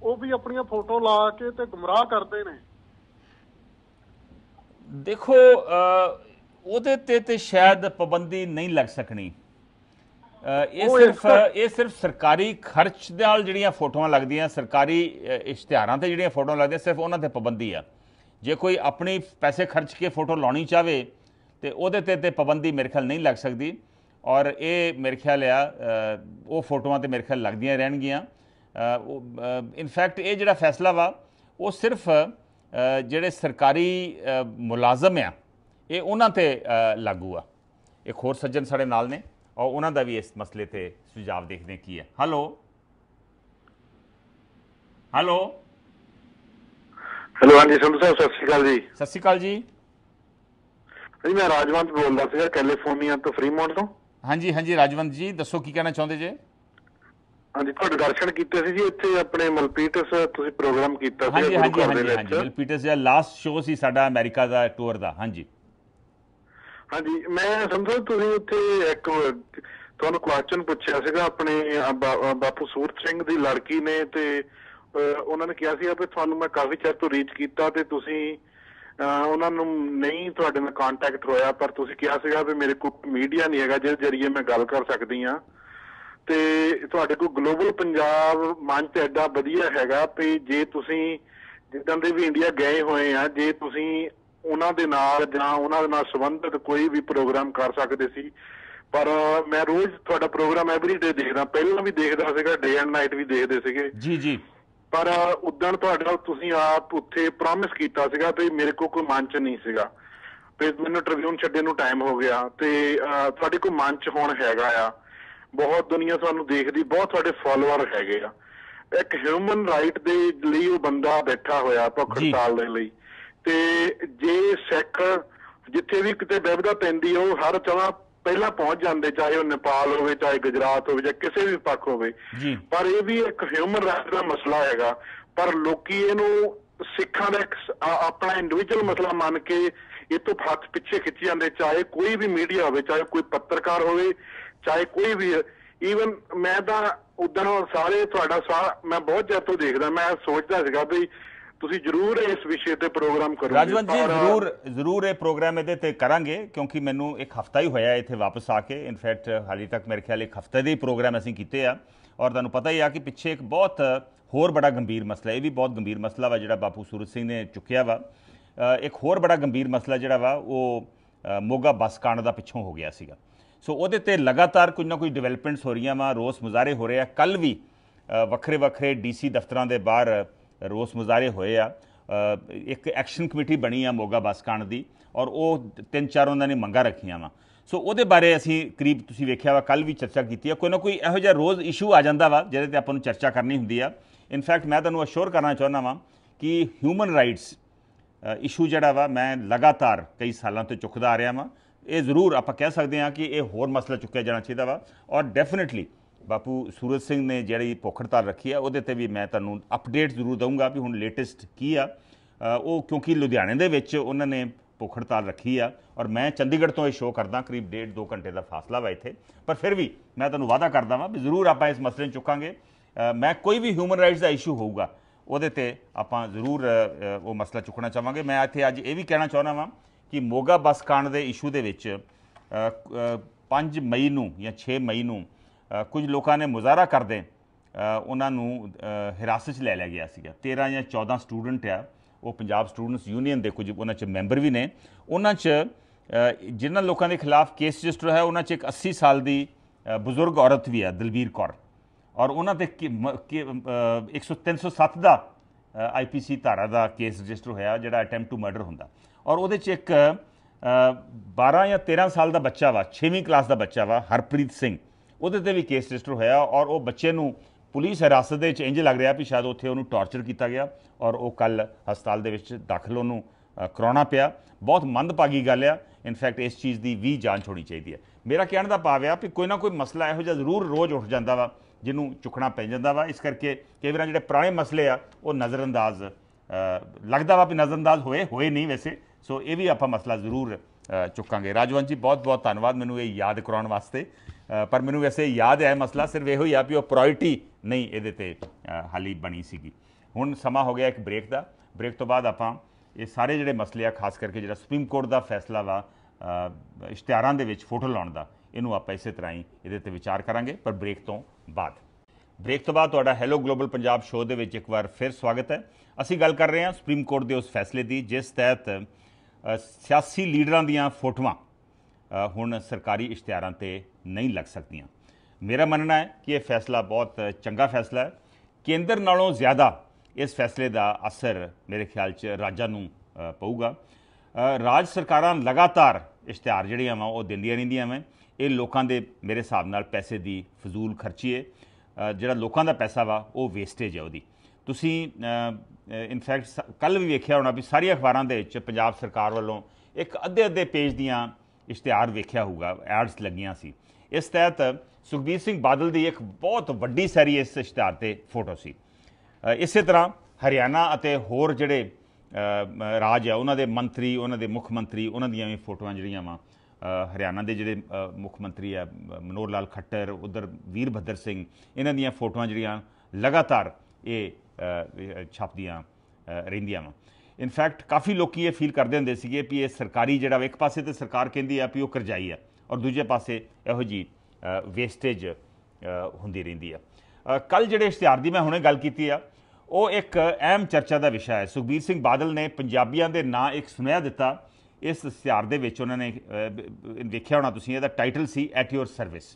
ਉਹ ਵੀ ਆਪਣੀਆਂ ਫੋਟੋ ਲਾ ਕੇ ਤੇ ਗੁੰਮਰਾਹ ਕਰਦੇ ਨੇ ਦੇਖੋ ਉਹਦੇ ਤੇ ਤੇ ਸ਼ਾਇਦ ਪਾਬੰਦੀ ਨਹੀਂ ਲੱਗ ਸਕਣੀ ਇਹ ਸਿਰਫ ਇਹ ਸਿਰਫ ਸਰਕਾਰੀ ਖਰਚ ਦੇ ਨਾਲ ਜਿਹੜੀਆਂ ਫੋਟੋਆਂ ਲੱਗਦੀਆਂ ਸਰਕਾਰੀ ਇਸ਼ਤਿਹਾਰਾਂ ਤੇ ਜਿਹੜੀਆਂ ਫੋਟੋਆਂ ਲੱਗਦੀਆਂ ਸਿਰਫ ਉਹਨਾਂ ਤੇ ਪਾਬੰਦੀ ਆ ਜੇ ਕੋਈ ਆਪਣੀ ਪੈਸੇ ਖਰਚ ਕੇ ਫੋਟੋ ਲਾਉਣੀ ਚਾਵੇ ਤੇ ਉਹਦੇ ਤੇ ਤੇ ਪਾਬੰਦੀ ਮੇਰੇ ਖਿਆਲ ਨਹੀਂ ਲੱਗ ਸਕਦੀ ਔਰ ਇਹ ਮੇਰੇ ਖਿਆਲ ਆ ਉਹ ਫੋਟੋਆਂ ਤੇ ਮੇਰੇ ਖਿਆਲ ਲੱਗਦੀਆਂ ਰਹਿਣਗੀਆਂ ਇਨਫੈਕਟ ਇਹ ਜਿਹੜਾ ਫੈਸਲਾ ਵਾ ਉਹ ਸਿਰਫ ਜਿਹੜੇ ਸਰਕਾਰੀ ਮੁਲਾਜ਼ਮ ਆ ਇਹ ਉਹਨਾਂ ਤੇ ਲਾਗੂ ਆ ਇੱਕ ਹੋਰ ਸੱਜਣ ਸਾਡੇ ਨਾਲ ਨੇ ਔਰ ਉਹਨਾਂ ਦਾ ਵੀ ਇਸ ਮਸਲੇ ਤੇ ਸੁਝਾਅ ਦੇਖਦੇ ਕੀ ਹੈ ਹੈਲੋ ਹੈਲੋ ਹੈਲੋ ਹਾਂਜੀ ਸੰਤੋਸ਼ ਸਤਿ ਸ਼੍ਰੀ ਅਕਾਲ ਜੀ ਸਤਿ ਸ਼੍ਰੀ ਅਕਾਲ ਜੀ ਜੀ ਮੈਂ ਰਾਜਵੰਤ ਬੋਲਦਾ ਸੀਗਾ ਕੈਲੀਫੋਰਨੀਆ ਤੋਂ ਫਰੀਮੌਂਟ ਤੋਂ ਹਾਂਜੀ ਹਾਂਜੀ ਰਾਜਵੰਤ ਜੀ ਦੱਸੋ ਕੀ ਕਹਿਣਾ ਚਾਹੁੰਦੇ ਜੇ ਹਾਂਜੀ ਤੁਹਾਡੇ ਦਰਸ਼ਨ ਕੀਤੇ ਸੀ ਜੀ ਇੱਥੇ ਆਪਣੇ ਮਲਪੀਟਸ ਤੁਸੀਂ ਪ੍ਰੋਗਰਾਮ ਕੀਤਾ ਸੀ ਹਾਂਜੀ ਹਾਂਜੀ ਹਾਂਜੀ ਮਲਪੀਟਸ ਦਾ ਲਾਸਟ ਸ਼ੋਅ ਸੀ ਸਾਡਾ ਅਮਰੀਕਾ ਦਾ ਟੂਰ ਦਾ ਹਾਂਜੀ ਹਾਂਜੀ ਮੈਂ ਸਮਝਦਾ ਤੁਸੀਂ ਉੱਥੇ ਇੱਕ ਤੁਹਾਨੂੰ ਕੁਐਸਚਨ ਪੁੱਛਿਆ ਸੀਗਾ ਆਪਣੇ ਬਾਪੂ ਸੂਰਤ ਸਿੰਘ ਦੀ ਲੜਕੀ ਨੇ ਤੇ ਉਹਨਾਂ ਨੇ ਕਿਹਾ ਸੀ ਆਪੇ ਤੁਹਾਨੂੰ ਮੈਂ ਕਾਫੀ ਚਿਰ ਤੋਂ ਰੀਚ ਕੀਤਾ ਤੇ ਤੁਸੀਂ ਉਹਨਾਂ ਨੂੰ ਨਹੀਂ ਤੁਹਾਡੇ ਨਾਲ ਕੰਟੈਕਟ ਹੋਇਆ ਪਰ ਤੁਸੀਂ ਕਿਹਾ ਸੀਗਾ ਵੀ ਮੇਰੇ ਕੋਲ ਮੀਡੀਆ ਨਹੀਂ ਹੈਗਾ ਜਿਸ ਜ਼ਰੀਏ ਮੈਂ ਗੱਲ ਕਰ ਸਕਦੀ ਆ ਤੇ ਤੁਹਾਡੇ ਕੋਲ ਗਲੋਬਲ ਪੰਜਾਬ ਮੰਚ ਐਡਾ ਵਧੀਆ ਹੈਗਾ ਵੀ ਜੇ ਤੁਸੀਂ ਜਿੱਦਾਂ ਦੇ ਵੀ ਇੰਡੀਆ ਗਏ ਹੋਏ ਆ ਜੇ ਤੁਸੀਂ ਉਹਨਾਂ ਦੇ ਨਾਲ ਜਾਂ ਉਹਨਾਂ ਦੇ ਨਾਲ ਸੰਬੰਧਿਤ ਕੋਈ ਵੀ ਪ੍ਰੋਗਰਾਮ ਕਰ ਸਕਦੇ ਸੀ ਪਰ ਮੈਂ ਰੋਜ਼ ਤੁਹਾਡਾ ਪ੍ਰੋਗਰਾਮ ਐਵਰੀ ਡੇ ਦੇਖਦਾ ਪਹਿਲਾਂ ਵੀ ਦੇਖਦਾ ਸੀਗਾ ਡੇ ਐਂਡ ਨਾਈਟ ਵੀ ਦੇਖਦੇ ਸੀਗੇ ਜੀ ਜੀ ਪਰ ਉਦੋਂ ਤੁਹਾਡਾ ਤੁਸੀਂ ਆਪ ਉੱਥੇ ਪ੍ਰੋਮਿਸ ਕੀਤਾ ਸੀਗਾ ਤੇ ਮੇਰੇ ਕੋ ਕੋਈ ਮੰਚ ਨਹੀਂ ਸੀਗਾ ਤੇ ਮੈਨੂੰ ਟ੍ਰਿਬਿਊਨ ਛੱਡੇ ਨੂੰ ਟਾਈਮ ਹੋ ਗਿਆ ਤੇ ਤੁਹਾਡੇ ਕੋ ਮੰਚ ਹੁਣ ਹੈਗਾ ਆ ਬਹੁਤ ਦੁਨੀਆ ਤੁਹਾਨੂੰ ਦੇਖਦੀ ਬਹੁਤ ਤੁਹਾਡੇ ਫਾਲੋਅਰ ਹੈਗੇ ਆ ਇੱਕ ਹਿਊਮਨ ਰਾਈਟ ਦੇ ਲਈ ਉਹ ਬੰਦਾ ਬੈਠਾ ਹੋਇਆ ਭੁੱਖ ਹੜਤਾਲ ਦੇ ਲਈ ਤੇ ਜੇ ਸਿੱਖ ਜਿੱਥੇ ਵੀ ਕਿਤੇ ਵਿਵਧਾ ਪੈਂਦੀ ਉਹ ਹਰ ਚਾਹਾਂ ਪਹਿਲਾਂ ਪਹੁੰਚ ਜਾਂਦੇ ਚਾਹੇ ਉਹ ਨੇਪਾਲ ਹੋਵੇ ਚਾਹੇ ਗੁਜਰਾਤ ਹੋਵੇ ਜਾਂ ਕਿਸੇ ਵੀ ਪੱਖ ਹੋਵੇ ਪਰ ਇਹ ਵੀ ਇੱਕ ਹਿਊਮਨ ਰਾਈਟ ਦਾ ਮਸਲਾ ਹੈਗਾ ਪਰ ਲੋਕੀ ਇਹਨੂੰ ਸਿੱਖਾਂ ਦਾ ਆਪਣਾ ਇੰਡੀਵਿਜੂਅਲ ਮਸਲਾ ਮੰਨ ਕੇ ਇਹ ਤੋਂ ਫੱਟ ਪਿੱਛੇ ਖਿੱਚ ਜਾਂਦੇ ਚਾਹੇ ਕੋਈ ਵੀ ਮੀਡੀਆ ਹੋਵੇ ਚਾਹੇ ਕੋਈ ਪੱਤਰਕਾਰ ਹੋਵੇ ਚਾਹੇ ਕੋਈ ਵੀ ਈਵਨ ਮੈਂ ਤਾਂ ਉਦੋਂ ਸਾਰੇ ਤੁਹਾਡਾ ਸਾਰਾ ਮੈਂ ਬਹੁਤ ਜ਼ਿਆਦਾ ਦੇਖਦਾ ਮੈਂ ਸੋਚਦਾ ਸੀਗਾ ਵੀ ਤੁਸੀਂ ਜਰੂਰ ਇਸ ਵਿਸ਼ੇ ਤੇ ਪ੍ਰੋਗਰਾਮ ਕਰੋਗੇ ਰਾਜਵੰਤ ਜੀ ਜਰੂਰ ਜਰੂਰ ਇਹ ਪ੍ਰੋਗਰਾਮ ਇਹਦੇ ਤੇ ਕਰਾਂਗੇ ਕਿਉਂਕਿ ਮੈਨੂੰ ਇੱਕ ਹਫਤਾ ਹੀ ਹੋਇਆ ਇੱਥੇ ਵਾਪਸ ਆ ਕੇ ਇਨਫੈਕਟ ਹਾਲੀ ਤੱਕ ਮੇਰੇ ਖਿਆਲ ਇੱਕ ਹਫਤੇ ਦੇ ਪ੍ਰੋਗਰਾਮ ਅਸੀਂ ਕੀਤੇ ਆ ਔਰ ਤੁਹਾਨੂੰ ਪਤਾ ਹੀ ਆ ਕਿ ਪਿੱਛੇ ਇੱਕ ਬਹੁਤ ਹੋਰ ਬੜਾ ਗੰਭੀਰ ਮਸਲਾ ਇਹ ਵੀ ਬਹੁਤ ਗੰਭੀਰ ਮਸਲਾ ਵਾ ਜਿਹੜਾ ਬਾਪੂ ਸੂਰਜ ਸਿੰਘ ਨੇ ਚੁੱਕਿਆ ਵਾ ਇੱਕ ਹੋਰ ਬੜਾ ਗੰਭੀਰ ਮਸਲਾ ਜਿਹੜਾ ਵਾ ਉਹ ਮੋਗਾ ਬੱਸ ਕਾਂਡ ਦਾ ਪਿੱਛੋਂ ਹੋ ਗਿਆ ਸੀਗਾ ਸੋ ਉਹਦੇ ਤੇ ਲਗਾਤਾਰ ਕੁਝ ਨਾ ਕੁਝ ਡਿਵੈਲਪਮੈਂਟਸ ਹੋ ਰਹੀਆਂ ਵਾ ਰੋਸ ਮੁਜ਼ਾਰੇ ਹੋ ਰਹੇ ਆ ਕੱਲ ਵੀ ਵੱਖਰੇ ਵੱਖਰੇ ਡੀਸੀ ਦਫ਼ਤਰਾਂ ਦੇ ਬਾਹਰ ਰੋਸ ਮੁਜ਼ਾਰੇ ਹੋਏ ਆ ਇੱਕ ਐਕਸ਼ਨ ਕਮੇਟੀ ਬਣੀ ਆ ਮੋਗਾ ਬਸਕਾਂਡ ਦੀ ਔਰ ਉਹ ਤਿੰਨ ਚਾਰ ਉਹਨਾਂ ਨੇ ਮੰਗਾ ਰੱਖੀਆਂ ਵਾ ਸੋ ਉਹਦੇ ਬਾਰੇ ਅਸੀਂ ਕਰੀਬ ਤੁਸੀਂ ਵੇਖਿਆ ਵਾ ਕੱਲ ਵੀ ਚਰਚਾ ਕੀਤੀ ਆ ਕੋਈ ਨਾ ਕੋਈ ਇਹੋ ਜਿਹਾ ਰੋਜ਼ ਇਸ਼ੂ ਆ ਜਾਂਦਾ ਵਾ ਜਿਹਦੇ ਤੇ ਆਪਾਂ ਨੂੰ ਚਰਚਾ ਕਰਨੀ ਹੁੰਦੀ ਆ ਇਨਫੈਕਟ ਮੈਂ ਤੁਹਾਨੂੰ ਅਸ਼ੋਰ ਕਰਨਾ ਚਾਹੁੰਦਾ ਵਾਂ ਕਿ ਹਿਊਮਨ ਰਾਈਟਸ ਇਸ਼ੂ ਜਿਹੜਾ ਵਾ ਮੈਂ ਲਗਾਤਾਰ ਕਈ ਸਾਲਾਂ ਤੋਂ ਚੁੱਕਦਾ ਆ ਰਿਹਾ ਵਾਂ ਇਹ ਜ਼ਰੂਰ ਆਪਾਂ ਕਹਿ ਸਕਦੇ ਹਾਂ ਕਿ ਇਹ ਹੋਰ ਮਸਲਾ ਚੁੱਕਿਆ ਜਾਣਾ ਚਾਹੀਦਾ ਵਾ ਔਰ ਡੈਫੀਨਿਟਲੀ ਬਾਪੂ ਸੂਰਜ ਸਿੰਘ ਨੇ ਜਿਹੜੀ ਪੋਖੜਤਾਲ ਰੱਖੀ ਆ ਉਹਦੇ ਤੇ ਵੀ ਮੈਂ ਤੁਹਾਨੂੰ ਅਪਡੇਟ ਜ਼ਰੂਰ ਦਊਂਗਾ ਵੀ ਹੁਣ ਲੇਟੈਸਟ ਕੀ ਆ ਉਹ ਕਿਉਂਕਿ ਲੁਧਿਆਣੇ ਦੇ ਵਿੱਚ ਉਹਨਾਂ ਨੇ ਪੋਖੜਤਾਲ ਰੱਖੀ ਆ ਔਰ ਮੈਂ ਚੰਡੀਗੜ੍ਹ ਤੋਂ ਇਹ ਸ਼ੋਅ ਕਰਦਾ ਕਰੀਬ 1.5 2 ਘੰਟੇ ਦਾ ਫਾਸਲਾ ਵਾ ਇੱਥੇ ਪਰ ਫਿਰ ਵੀ ਮੈਂ ਤੁਹਾਨੂੰ ਵਾਅਦਾ ਕਰਦਾ ਵਾਂ ਵੀ ਜ਼ਰੂਰ ਆਪਾਂ ਇਸ ਮਸਲੇ ਨੂੰ ਚੁੱਕਾਂਗੇ ਮੈਂ ਕੋਈ ਵੀ ਹਿਊਮਨ ਰਾਈਟਸ ਦਾ ਇਸ਼ੂ ਹੋਊਗਾ ਉਹਦੇ ਤੇ ਆਪਾਂ ਜ਼ਰੂਰ ਉਹ ਮਸਲਾ ਚੁੱਕਣਾ ਚਾਹਾਂਗੇ ਮੈਂ ਇੱਥੇ ਅੱਜ ਇਹ ਵੀ ਕਹਿਣਾ ਚਾਹੁੰਦਾ ਵਾਂ ਕਿ ਮੋਗਾ ਬੱਸ ਕਾਂਡ ਦੇ ਇਸ਼ੂ ਦੇ ਵਿੱਚ 5 ਮਈ ਨੂੰ ਜਾਂ 6 ਮਈ ਨੂੰ ਕੁਝ ਲੋਕਾਂ ਨੇ ਮੁਜ਼ਾਹਰਾ ਕਰਦੇ ਉਹਨਾਂ ਨੂੰ ਹਿਰਾਸਤ 'ਚ ਲੈ ਲਿਆ ਗਿਆ ਸੀਗਾ 13 ਜਾਂ 14 ਸਟੂਡੈਂਟ ਆ ਉਹ ਪੰਜਾਬ ਸਟੂਡੈਂਟਸ ਯੂਨੀਅਨ ਦੇ ਕੁਝ ਉਹਨਾਂ 'ਚ ਮੈਂਬਰ ਵੀ ਨੇ ਉਹਨਾਂ 'ਚ ਜਿਨ੍ਹਾਂ ਲੋਕਾਂ ਦੇ ਖਿਲਾਫ ਕੇਸ ਰਜਿਸਟਰ ਹੈ ਉਹਨਾਂ 'ਚ ਇੱਕ 80 ਸਾਲ ਦੀ ਬਜ਼ੁਰਗ ਔਰਤ ਵੀ ਆ ਦਲਬੀਰ ਕੌਰ ਔਰ ਉਹਨਾਂ ਤੇ 10307 ਦਾ ਆਈਪੀਸੀ ਧਾਰਾ ਦਾ ਕੇਸ ਰਜਿਸਟਰ ਹੋਇਆ ਜਿਹੜਾ ਅਟੈਂਪਟ ਟੂ ਮਰਡਰ ਹੁੰਦਾ ਔਰ ਉਹਦੇ 'ਚ ਇੱਕ 12 ਜਾਂ 13 ਸਾਲ ਦਾ ਬੱਚਾ ਵਾ 6ਵੀਂ ਕਲਾਸ ਦਾ ਬੱਚਾ ਵਾ ਹਰਪ੍ਰੀਤ ਸਿੰਘ ਉਹਦੇ ਤੇ ਵੀ ਕੇਸ ਰਜਿਸਟਰ ਹੋਇਆ ਔਰ ਉਹ ਬੱਚੇ ਨੂੰ ਪੁਲਿਸ ਹਿਰਾਸਤ ਦੇ ਵਿੱਚ ਇੰਜ ਲੱਗ ਰਿਹਾ ਵੀ ਸ਼ਾਇਦ ਉੱਥੇ ਉਹਨੂੰ ਟਾਰਚਰ ਕੀਤਾ ਗਿਆ ਔਰ ਉਹ ਕੱਲ ਹਸਪਤਾਲ ਦੇ ਵਿੱਚ ਦਾਖਲ ਉਹਨੂੰ ਕਰਾਉਣਾ ਪਿਆ ਬਹੁਤ ਮੰਦਭਾਗੀ ਗੱਲ ਆ ਇਨਫੈਕਟ ਇਸ ਚੀਜ਼ ਦੀ ਵੀ ਜਾਂਚ ਹੋਣੀ ਚਾਹੀਦੀ ਹੈ ਮੇਰਾ ਕਹਿਣ ਦਾ ਭਾਵ ਆ ਕਿ ਕੋਈ ਨਾ ਕੋਈ ਮਸਲਾ ਇਹੋ ਜਿਹਾ ਜ਼ਰੂਰ ਰੋਜ਼ ਉੱਠ ਜਾਂਦਾ ਵਾ ਜਿਹਨੂੰ ਚੁੱਕਣਾ ਪੈ ਜਾਂਦਾ ਵਾ ਇਸ ਕਰਕੇ ਕਈ ਵਾਰ ਜਿਹੜੇ ਪੁਰਾਣੇ ਮਸਲੇ ਆ ਉਹ ਨਜ਼ਰਅੰਦਾਜ਼ ਲੱਗਦਾ ਵਾ ਵੀ ਨਜ਼ਰਅੰਦਾਜ਼ ਹੋਏ ਹੋਏ ਨਹੀਂ ਵੈਸੇ ਸੋ ਇਹ ਵੀ ਆਪਾਂ ਮਸਲਾ ਜ਼ਰੂਰ ਚੁੱਕਾਂਗੇ ਰਾਜਵੰਤ ਜੀ ਬਹੁਤ ਬਹੁਤ ਧੰਨਵਾਦ ਮੈਨੂੰ ਇਹ ਯਾਦ ਕਰਾਉਣ ਵਾਸਤੇ ਪਰ ਮੈਨੂੰ ਵੈਸੇ ਯਾਦ ਹੈ ਮਸਲਾ ਸਿਰਫ ਇਹੋ ਹੀ ਆ ਵੀ ਉਹ ਪ੍ਰਾਇੋਰਟੀ ਨਹੀਂ ਇਹਦੇ ਤੇ ਹਾਲੀ ਬਣੀ ਸੀਗੀ ਹੁਣ ਸਮਾਂ ਹੋ ਗਿਆ ਇੱਕ ਬ੍ਰੇਕ ਦਾ ਬ੍ਰੇਕ ਤੋਂ ਬਾਅਦ ਆਪਾਂ ਇਹ ਸਾਰੇ ਜਿਹੜੇ ਮਸਲੇ ਆ ਖਾਸ ਕਰਕੇ ਜਿਹੜਾ ਸੁਪਰੀਮ ਕੋਰਟ ਦਾ ਫੈਸਲਾ ਵਾ ਇਸ਼ਤਿਹਾਰਾਂ ਦੇ ਵਿੱਚ ਫੋਟੋ ਲਾਉਣ ਦਾ ਇਹਨੂੰ ਆਪਾਂ ਇਸੇ ਤਰ੍ਹਾਂ ਹੀ ਇਹਦੇ ਤੇ ਵਿਚਾਰ ਕਰਾਂਗੇ ਪਰ ਬ੍ਰੇਕ ਤੋਂ ਬਾਅਦ ਬ੍ਰੇਕ ਤੋਂ ਬਾਅਦ ਤੁਹਾਡਾ ਹੈਲੋ ਗਲੋਬਲ ਪੰਜਾਬ ਸ਼ੋਅ ਦੇ ਵਿੱਚ ਇੱਕ ਵਾਰ ਫਿਰ ਸਵਾਗਤ ਹੈ ਅਸੀਂ ਗੱਲ ਕਰ ਰਹੇ ਹਾਂ ਸੁਪਰੀਮ ਕੋਰਟ ਦੇ ਉਸ ਫੈਸਲੇ ਦੀ ਜਿਸ ਤਹਿਤ ਸਿਆਸੀ ਲੀਡਰਾਂ ਦੀਆਂ ਫੋਟੋਆਂ ਹੁਣ ਸਰਕਾਰੀ ਇਸ਼ਤਿਹਾਰਾਂ ਤੇ ਨਹੀਂ ਲੱਗ ਸਕਦੀਆਂ ਮੇਰਾ ਮੰਨਣਾ ਹੈ ਕਿ ਇਹ ਫੈਸਲਾ ਬਹੁਤ ਚੰਗਾ ਫੈਸਲਾ ਹੈ ਕੇਂਦਰ ਨਾਲੋਂ ਜ਼ਿਆਦਾ ਇਸ ਫੈਸਲੇ ਦਾ ਅਸਰ ਮੇਰੇ ਖਿਆਲ 'ਚ ਰਾਜਾਂ ਨੂੰ ਪਊਗਾ ਰਾਜ ਸਰਕਾਰਾਂ ਲਗਾਤਾਰ ਇਸ਼ਤਿਹਾਰ ਜਿਹੜੀਆਂ ਵਾ ਉਹ ਦਿੰਦੀਆਂ ਰਹਿੰਦੀਆਂ ਵਾ ਇਹ ਲੋਕਾਂ ਦੇ ਮੇਰੇ ਹਿਸਾਬ ਨਾਲ ਪੈਸੇ ਦੀ ਫਜ਼ੂਲ ਖਰਚੀ ਹੈ ਜਿਹੜਾ ਲੋਕਾਂ ਦਾ ਪੈਸਾ ਵਾ ਉਹ ਵੇਸਟੇਜ ਹੈ ਉਹਦੀ ਤੁਸੀਂ ਇਨਫੈਕਟ ਕੱਲ ਵੀ ਵੇਖਿਆ ਹੋਣਾ ਵੀ ਸਾਰੀਆਂ ਅਖਬਾਰਾਂ ਦੇ ਵਿੱਚ ਪੰਜਾਬ ਸਰਕਾਰ ਵੱਲੋਂ ਇੱਕ ਅੱਧੇ ਅੱਧੇ ਪੇਜ ਦੀਆਂ ਇਸ਼ਤਿਹਾਰ ਵੇਖਿਆ ਹੋਊਗਾ ਐਡਸ ਲੱਗੀਆਂ ਸੀ ਇਸ ਤਹਿਤ ਸੁਖਬੀਰ ਸਿੰਘ ਬਾਦਲ ਦੀ ਇੱਕ ਬਹੁਤ ਵੱਡੀ ਸੈਰੀ ਇਸ ਇਸ਼ਤਿਹਾਰ ਤੇ ਫੋਟੋ ਸੀ ਇਸੇ ਤਰ੍ਹਾਂ ਹਰਿਆਣਾ ਅਤੇ ਹੋਰ ਜਿਹੜੇ ਰਾਜ ਆ ਉਹਨਾਂ ਦੇ ਮੰਤਰੀ ਉਹਨਾਂ ਦੇ ਮੁੱਖ ਮੰਤਰੀ ਉਹਨਾਂ ਦੀਆਂ ਵੀ ਫੋਟੋਆਂ ਜਿਹੜੀਆਂ ਵਾ ਹਰਿਆਣਾ ਦੇ ਜਿਹੜੇ ਮੁੱਖ ਮੰਤਰੀ ਆ ਮਨੋਰ ਲਾਲ ਖੱਟਰ ਉਧਰ ਵੀਰ ਭੱਦਰ ਸਿੰਘ ਇਹਨਾਂ ਦੀਆਂ ਫੋਟੋਆਂ ਜਿਹੜੀਆਂ ਲਗਾਤਾਰ ਇਹ ਛਾਪਦੀਆਂ ਰਹਿੰਦੀਆਂ ਵਾ ਇਨਫੈਕਟ ਕਾਫੀ ਲੋਕੀ ਇਹ ਫੀਲ ਕਰਦੇ ਹੁੰਦੇ ਸੀਗੇ ਵੀ ਇਹ ਸਰਕਾਰੀ ਜਿਹੜਾ ਇੱਕ ਪਾਸੇ ਤੇ ਸਰਕਾਰ ਕਹਿੰਦੀ ਆ ਵੀ ਉਹ ਕਰਜਾਈ ਆ ਔਰ ਦੂਜੇ ਪਾਸੇ ਇਹੋ ਜੀ ਵੇਸਟੇਜ ਹੁੰਦੀ ਰਹਿੰਦੀ ਆ ਕੱਲ ਜਿਹੜੇ ਇਸ਼ਤਿਹਾਰ ਦੀ ਮੈਂ ਹੁਣੇ ਗੱਲ ਕੀਤੀ ਆ ਉਹ ਇੱਕ ਅਹਿਮ ਚਰਚਾ ਦਾ ਵਿਸ਼ਾ ਹੈ ਸੁਖਬੀਰ ਸਿੰਘ ਬਾਦਲ ਨੇ ਪੰਜਾਬੀਆਂ ਦੇ ਨਾਂ ਇੱਕ ਸੁਨੇਹਾ ਦਿੱਤਾ ਇਸ ਇਸ਼ਤਿਹਾਰ ਦੇ ਵਿੱਚ ਉਹਨਾਂ ਨੇ ਦੇਖਿਆ ਹੋਣਾ ਤੁਸੀਂ ਇਹਦਾ ਟਾਈਟਲ ਸੀ ਐਟ ਯੋਰ ਸਰਵਿਸ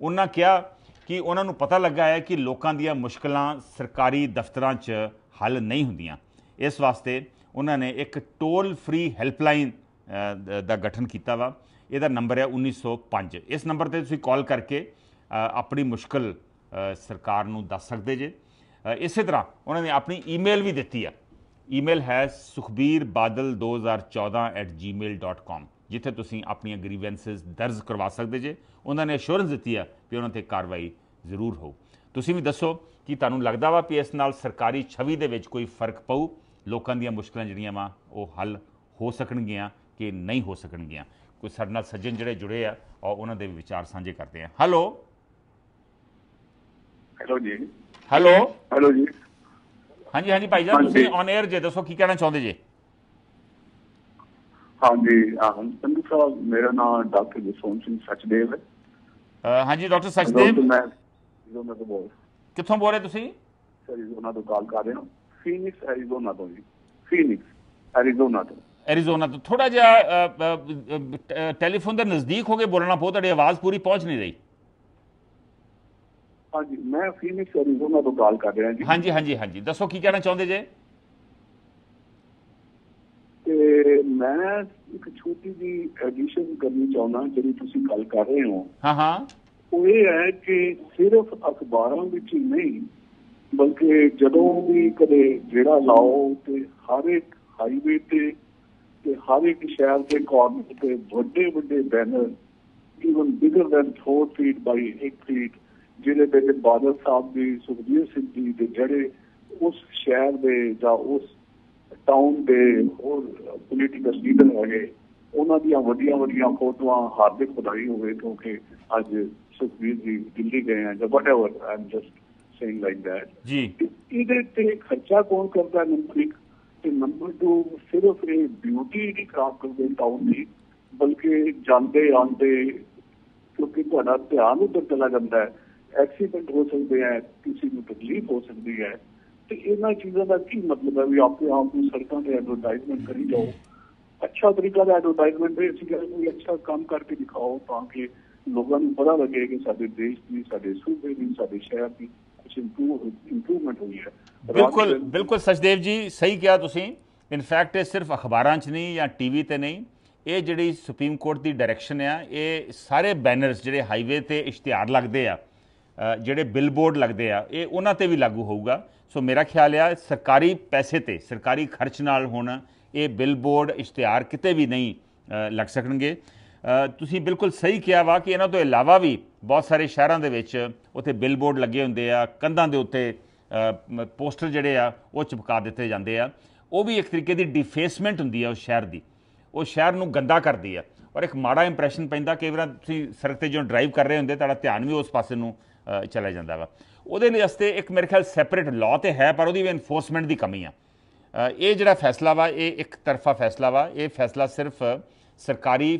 ਉਹਨਾਂ ਕਿਹਾ ਕਿ ਉਹਨਾਂ ਨੂੰ ਪਤਾ ਲੱਗਾ ਹੈ ਕਿ ਲੋਕਾਂ ਦੀਆਂ ਮੁਸ਼ਕਲਾਂ ਸਰਕਾਰੀ ਦਫ਼ਤਰਾਂ 'ਚ ਹੱਲ ਨਹੀਂ ਹੁੰਦੀਆਂ ਇਸ ਵਾਸਤੇ ਉਹਨਾਂ ਨੇ ਇੱਕ ਟੋਲ ਫ੍ਰੀ ਹੈਲਪਲਾਈਨ ਦਾ ਗਠਨ ਕੀਤਾ ਵਾ ਇਹਦਾ ਨੰਬਰ ਹੈ 1905 ਇਸ ਨੰਬਰ ਤੇ ਤੁਸੀਂ ਕਾਲ ਕਰਕੇ ਆਪਣੀ ਮੁਸ਼ਕਲ ਸਰਕਾਰ ਨੂੰ ਦੱਸ ਸਕਦੇ ਜੇ ਇਸੇ ਤਰ੍ਹਾਂ ਉਹਨਾਂ ਨੇ ਆਪਣੀ ਈਮੇਲ ਵੀ ਦਿੱਤੀ ਆ ਈਮੇਲ ਹੈ sukhbirbadal2014@gmail.com ਜਿੱਥੇ ਤੁਸੀਂ ਆਪਣੀਆਂ ਗ੍ਰੀਵੈਂਸਸ ਦਰਜ ਕਰਵਾ ਸਕਦੇ ਜੇ ਉਹਨਾਂ ਨੇ ਅਸ਼ੋਰੈਂਸ ਦਿੱਤੀ ਆ ਕਿ ਉਹਨਾਂ ਤੇ ਕਾਰਵਾਈ ਜ਼ਰੂਰ ਹੋ ਤੁਸੀਂ ਵੀ ਦੱਸੋ ਕਿ ਤੁਹਾਨੂੰ ਲੱਗਦਾ ਵਾ ਪੀਐਸ ਨਾਲ ਸਰਕਾਰੀ ਛਵੀ ਦੇ ਵਿੱਚ ਕੋਈ ਫਰਕ ਪਊ ਲੋਕਾਂ ਦੀਆਂ ਮੁਸ਼ਕਲਾਂ ਜਿਹੜੀਆਂ ਵਾ ਉਹ ਹੱਲ ਹੋ ਸਕਣਗੀਆਂ ਕਿ ਨਹੀਂ ਹੋ ਸਕਣਗੀਆਂ ਕੋਈ ਸਾਡੇ ਨਾਲ ਸੱਜਣ ਜਿਹੜੇ ਜੁੜੇ ਆ ਔਰ ਉਹਨਾਂ ਦੇ ਵਿਚਾਰ ਸਾਂਝੇ ਕਰਦੇ ਆ ਹੈਲੋ ਹੈਲੋ ਜੀ ਹੈਲੋ ਹੈਲੋ ਜੀ ਹਾਂਜੀ ਹਾਂਜੀ ਭਾਈ ਜੀ ਤੁਸੀਂ ਔਨ 에ਅਰ ਜੇ ਦੱਸੋ ਕੀ ਕਹਿਣਾ ਚਾਹੁੰਦੇ ਜੀ ਹਾਂਜੀ ਸੰਧੂ ਸਾਹਿਬ ਮੇਰਾ ਨਾਮ ਡਾਕਟਰ ਜਸਵੰਤ ਸਿੰਘ ਸਚਦੇਵ ਹੈ ਹਾਂਜੀ ਡਾਕਟਰ ਸਚਦੇਵ ਕਿੱਥੋਂ ਬੋਲ ਰਹੇ ਤੁਸੀਂ ਸਰ ਉਹਨਾਂ ਤੋਂ ਗੱਲ ਕਰ ਰਹੇ ਹਾਂ फीनिक्स एरिजोना तो फीनिक्स एरिजोना तो एरिजोना तो थोड़ा जा टेलीफोन के नज़दीक होके बोलना पो आवाज़ पूरी पहुंच नहीं रही हाँ जी मैं फीनिक्स एरिजोना तो गल कर रहा जी हाँ जी हाँ जी हाँ जी दसो की कहना चाहते जे मैं एक छोटी जी एडिशन करनी चाहना जी तुम गल कर रहे हो हाँ हाँ वो ये है कि सिर्फ अखबारों नहीं ਬਲਕਿ ਜਦੋਂ ਵੀ ਕਦੇ ਜਿਹੜਾ ਲਾਓ ਤੇ ਹਰ ਇੱਕ ਹਾਈਵੇ ਤੇ ਤੇ ਹਰ ਇੱਕ ਸ਼ਹਿਰ ਦੇ ਕਾਰਨਰ ਤੇ ਵੱਡੇ ਵੱਡੇ banner even bigger than 4 feet by 8 feet ਜਿਹੜੇ ਬੇਟੇ ਬਾਦਲ ਸਾਹਿਬ ਦੀ ਸੁਖਜੀਤ ਸਿੰਘ ਜੀ ਦੇ ਜਿਹੜੇ ਉਸ ਸ਼ਹਿਰ ਦੇ ਜਾਂ ਉਸ ਟਾਊਨ ਦੇ ਹੋਰ ਪੋਲੀਟੀਕਲ ਲੀਡਰ ਹੋਏ ਉਹਨਾਂ ਦੀਆਂ ਵੱਡੀਆਂ ਵੱਡੀਆਂ ਫੋਟੋਆਂ ਹਾਰਦਿਕ ਵਧਾਈ ਹੋਵੇ ਕਿਉਂਕਿ ਅੱਜ ਸੁਖਬੀਰ ਜੀ ਦਿੱਲੀ ਗਏ ਆ ਜਾਂ whatever I'm just saying like that. ਜੀ ਇਹਦੇ ਤੇ ਖਰਚਾ ਕੌਣ ਕਰਦਾ ਨੰਬਰ 1 ਤੇ ਨੰਬਰ 2 ਸਿਰਫ ਇਹ ਬਿਊਟੀ ਦੀ ਖਰਾਬ ਕਰਦੇ ਟਾਊਨ ਦੀ ਬਲਕਿ ਜਾਂਦੇ ਆਉਂਦੇ ਕਿਉਂਕਿ ਤੁਹਾਡਾ ਧਿਆਨ ਉਧਰ ਚਲਾ ਜਾਂਦਾ ਹੈ ਐਕਸੀਡੈਂਟ ਹੋ ਸਕਦੇ ਹੈ ਕਿਸੇ ਨੂੰ ਤਕਲੀਫ ਹੋ ਸਕਦੀ ਹੈ ਤੇ ਇਹਨਾਂ ਚੀਜ਼ਾਂ ਦਾ ਕੀ ਮਤਲਬ ਹੈ ਵੀ ਆਪੇ ਆਪ ਨੂੰ ਸੜਕਾਂ ਤੇ ਐਡਵਰਟਾਈਜ਼ਮੈਂਟ ਕਰੀ ਜਾਓ ਅੱਛਾ ਤਰੀਕਾ ਦਾ ਐਡਵਰਟਾਈਜ਼ਮੈਂਟ ਵੀ ਅਸੀਂ ਕੋਈ ਅੱਛਾ ਕੰਮ ਕਰਕੇ ਦਿਖਾਓ ਤਾਂ ਕਿ ਲੋਕਾਂ ਨੂੰ ਪਤਾ ਲੱਗੇ ਕਿ ਸਾਡੇ ਦੇਸ਼ ਦੀ ਸਾਡੇ ਸੂਬੇ ਦੀ ਸਾਡੇ ਸ਼ਹਿਰ ਦੀ ਇੰਪਰੂਵਮੈਂਟ ਹੋਈ ਹੈ ਬਿਲਕੁਲ ਬਿਲਕੁਲ ਸਚਦੇਵ ਜੀ ਸਹੀ ਕਿਹਾ ਤੁਸੀਂ ਇਨਫੈਕਟ ਇਹ ਸਿਰਫ ਅਖਬਾਰਾਂ 'ਚ ਨਹੀਂ ਜਾਂ ਟੀਵੀ ਤੇ ਨਹੀਂ ਇਹ ਜਿਹੜੀ ਸੁਪਰੀਮ ਕੋਰਟ ਦੀ ਡਾਇਰੈਕਸ਼ਨ ਆ ਇਹ ਸਾਰੇ ਬੈਨਰਸ ਜਿਹੜੇ ਹਾਈਵੇ ਤੇ ਇਸ਼ਤਿਹਾਰ ਲੱਗਦੇ ਆ ਜਿਹੜੇ ਬਿਲਬੋਰਡ ਲੱਗਦੇ ਆ ਇਹ ਉਹਨਾਂ ਤੇ ਵੀ ਲਾਗੂ ਹੋਊਗਾ ਸੋ ਮੇਰਾ ਖਿਆਲ ਆ ਸਰਕਾਰੀ ਪੈਸੇ ਤੇ ਸਰਕਾਰੀ ਖਰਚ ਨਾਲ ਹੁਣ ਇਹ ਬਿਲਬੋਰਡ ਇਸ਼ਤਿਹਾਰ ਕਿਤੇ ਵੀ ਨਹੀਂ ਲੱਗ ਸਕਣਗੇ ਤੁਸੀਂ ਬਿਲਕੁਲ ਸਹੀ ਕਿਹਾ ਵਾ ਕਿ ਇਹਨਾਂ ਤੋਂ ਇਲਾਵਾ ਵੀ ਬਹੁਤ ਸਾਰੇ ਸ਼ਹਿਰਾਂ ਦੇ ਵਿੱਚ ਉੱਥੇ ਬਿਲਬੋਰਡ ਲੱਗੇ ਹੁੰਦੇ ਆ ਕੰਧਾਂ ਦੇ ਉੱਤੇ ਪੋਸਟਰ ਜਿਹੜੇ ਆ ਉਹ ਚਿਪਕਾ ਦਿੱਤੇ ਜਾਂਦੇ ਆ ਉਹ ਵੀ ਇੱਕ ਤਰੀਕੇ ਦੀ ਡਿਫੇਸਮੈਂਟ ਹੁੰਦੀ ਆ ਉਸ ਸ਼ਹਿਰ ਦੀ ਉਹ ਸ਼ਹਿਰ ਨੂੰ ਗੰਦਾ ਕਰਦੀ ਆ ਔਰ ਇੱਕ ਮਾੜਾ ਇੰਪ੍ਰੈਸ਼ਨ ਪੈਂਦਾ ਕਈ ਵਾਰ ਤੁਸੀਂ ਸੜਕ ਤੇ ਜਦੋਂ ਡਰਾਈਵ ਕਰ ਰਹੇ ਹੁੰਦੇ ਤੁਹਾਡਾ ਧਿਆਨ ਵੀ ਉਸ ਪਾਸੇ ਨੂੰ ਚਲਾ ਜਾਂਦਾ ਵਾ ਉਹਦੇ ਲਈ ਵਾਸਤੇ ਇੱਕ ਮੇਰੇ ਖਿਆਲ ਸੈਪਰੇਟ ਲਾਅ ਤੇ ਹੈ ਪਰ ਉਹਦੀ ਵੀ ਐਨਫੋਰਸਮੈਂਟ ਦੀ ਕਮੀ ਆ ਇਹ ਜਿਹੜਾ ਫੈਸਲਾ ਵਾ ਇਹ ਇੱਕ ਤਰਫਾ ਫੈਸਲਾ ਵਾ ਇਹ ਫੈਸਲਾ ਸਿਰਫ ਸਰਕਾਰੀ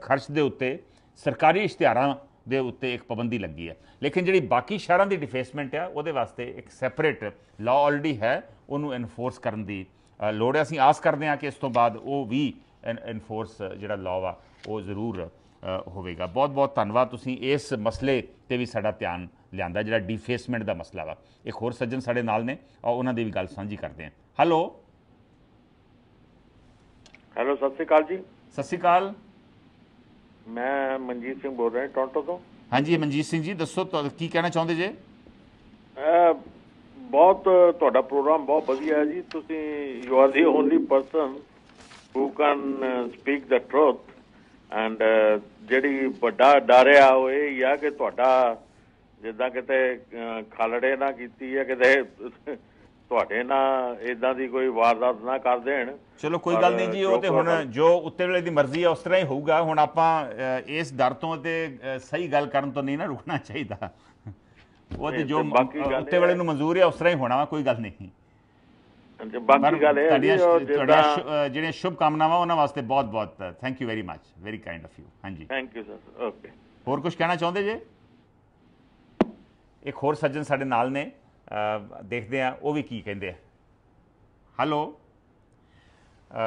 ਖਰਚ ਦੇ ਉੱਤੇ ਸਰਕਾਰੀ ਇਸ਼ਤਿਹਾਰਾਂ ਦੇ ਉੱਤੇ ਇੱਕ ਪਾਬੰਦੀ ਲੱਗੀ ਹੈ ਲੇਕਿਨ ਜਿਹੜੀ ਬਾਕੀ ਸ਼ਹਿਰਾਂ ਦੀ ਡਿਫੇਸਮੈਂਟ ਆ ਉਹਦੇ ਵਾਸਤੇ ਇੱਕ ਸੈਪਰੇਟ ਲਾਅ ਆਲਰੇਡੀ ਹੈ ਉਹਨੂੰ ਐਨਫੋਰਸ ਕਰਨ ਦੀ ਲੋੜ ਹੈ ਅਸੀਂ ਆਸ ਕਰਦੇ ਹਾਂ ਕਿ ਇਸ ਤੋਂ ਬਾਅਦ ਉਹ ਵੀ ਐਨਫੋਰਸ ਜਿਹੜਾ ਲਾਅ ਆ ਉਹ ਜ਼ਰੂਰ ਹੋਵੇਗਾ ਬਹੁਤ ਬਹੁਤ ਧੰਨਵਾਦ ਤੁਸੀਂ ਇਸ ਮਸਲੇ ਤੇ ਵੀ ਸਾਡਾ ਧਿਆਨ ਲਿਆਂਦਾ ਜਿਹੜਾ ਡਿਫੇਸਮੈਂਟ ਦਾ ਮਸਲਾ ਵਾ ਇੱਕ ਹੋਰ ਸੱਜਣ ਸਾਡੇ ਨਾਲ ਨੇ ਔਰ ਉਹਨਾਂ ਦੀ ਵੀ ਗੱਲ ਸਾਂਝੀ ਕਰਦੇ ਹਾਂ ਹੈਲੋ ਹੈਲੋ ਸਤਿ ਸ੍ਰੀ ਅਕਾਲ ਜੀ ਸਤਿ ਸ੍ਰੀ ਅਕਾਲ ਮੈਂ ਮਨਜੀਤ ਸਿੰਘ ਬੋਲ ਰਿਹਾ ਟੋਰਾਂਟੋ ਤੋਂ ਹਾਂਜੀ ਮਨਜੀਤ ਸਿੰਘ ਜੀ ਦੱਸੋ ਕੀ ਕਹਿਣਾ ਚਾਹੁੰਦੇ ਜੇ ਬਹੁਤ ਤੁਹਾਡਾ ਪ੍ਰੋਗਰਾਮ ਬਹੁਤ ਵਧੀਆ ਹੈ ਜੀ ਤੁਸੀਂ you are the only person who can speak the truth and ਜਿਹੜੀ ਵੱਡਾ ਡਰਿਆ ਹੋਏ ਜਾਂ ਕਿ ਤੁਹਾਡਾ ਜਿੱਦਾਂ ਕਿਤੇ ਖਾਲੜੇ ਨਾ ਕੀਤੀ ਹੈ ਕਿਤੇ ਤੁਹਾਡੇ ਨਾਲ ਇਦਾਂ ਦੀ ਕੋਈ ਵਾਰਦਾਤ ਨਾ ਕਰ ਦੇਣ ਚਲੋ ਕੋਈ ਗੱਲ ਨਹੀਂ ਜੀ ਉਹ ਤੇ ਹੁਣ ਜੋ ਉੱਤੇ ਵਾਲੇ ਦੀ ਮਰਜ਼ੀ ਹੈ ਉਸ ਤਰ੍ਹਾਂ ਹੀ ਹੋਊਗਾ ਹੁਣ ਆਪਾਂ ਇਸ ਡਰ ਤੋਂ ਤੇ ਸਹੀ ਗੱਲ ਕਰਨ ਤੋਂ ਨਹੀਂ ਨਾ ਰੁਕਣਾ ਚਾਹੀਦਾ ਉਹ ਤੇ ਜੋ ਉੱਤੇ ਵਾਲੇ ਨੂੰ ਮਨਜ਼ੂਰ ਹੈ ਉਸ ਤਰ੍ਹਾਂ ਹੀ ਹੋਣਾ ਕੋਈ ਗੱਲ ਨਹੀਂ ਤੇ ਬਾਕੀ ਗੱਲ ਹੈ ਜਿਹੜੇ ਸ਼ੁਭ ਕਾਮਨਾਵਾਂ ਉਹਨਾਂ ਵਾਸਤੇ ਬਹੁਤ ਬਹੁਤ thank you very much very kind of you ਹਾਂਜੀ ਥੈਂਕ ਯੂ ਸਰ ਓਕੇ ਹੋਰ ਕੁਝ ਕਹਿਣਾ ਚਾਹੁੰਦੇ ਜੇ ਇੱਕ ਹੋਰ ਸੱਜਣ ਸਾਡੇ ਨਾਲ ਨੇ ਦੇਖਦੇ ਆ ਉਹ ਵੀ ਕੀ ਕਹਿੰਦੇ ਆ ਹੈਲੋ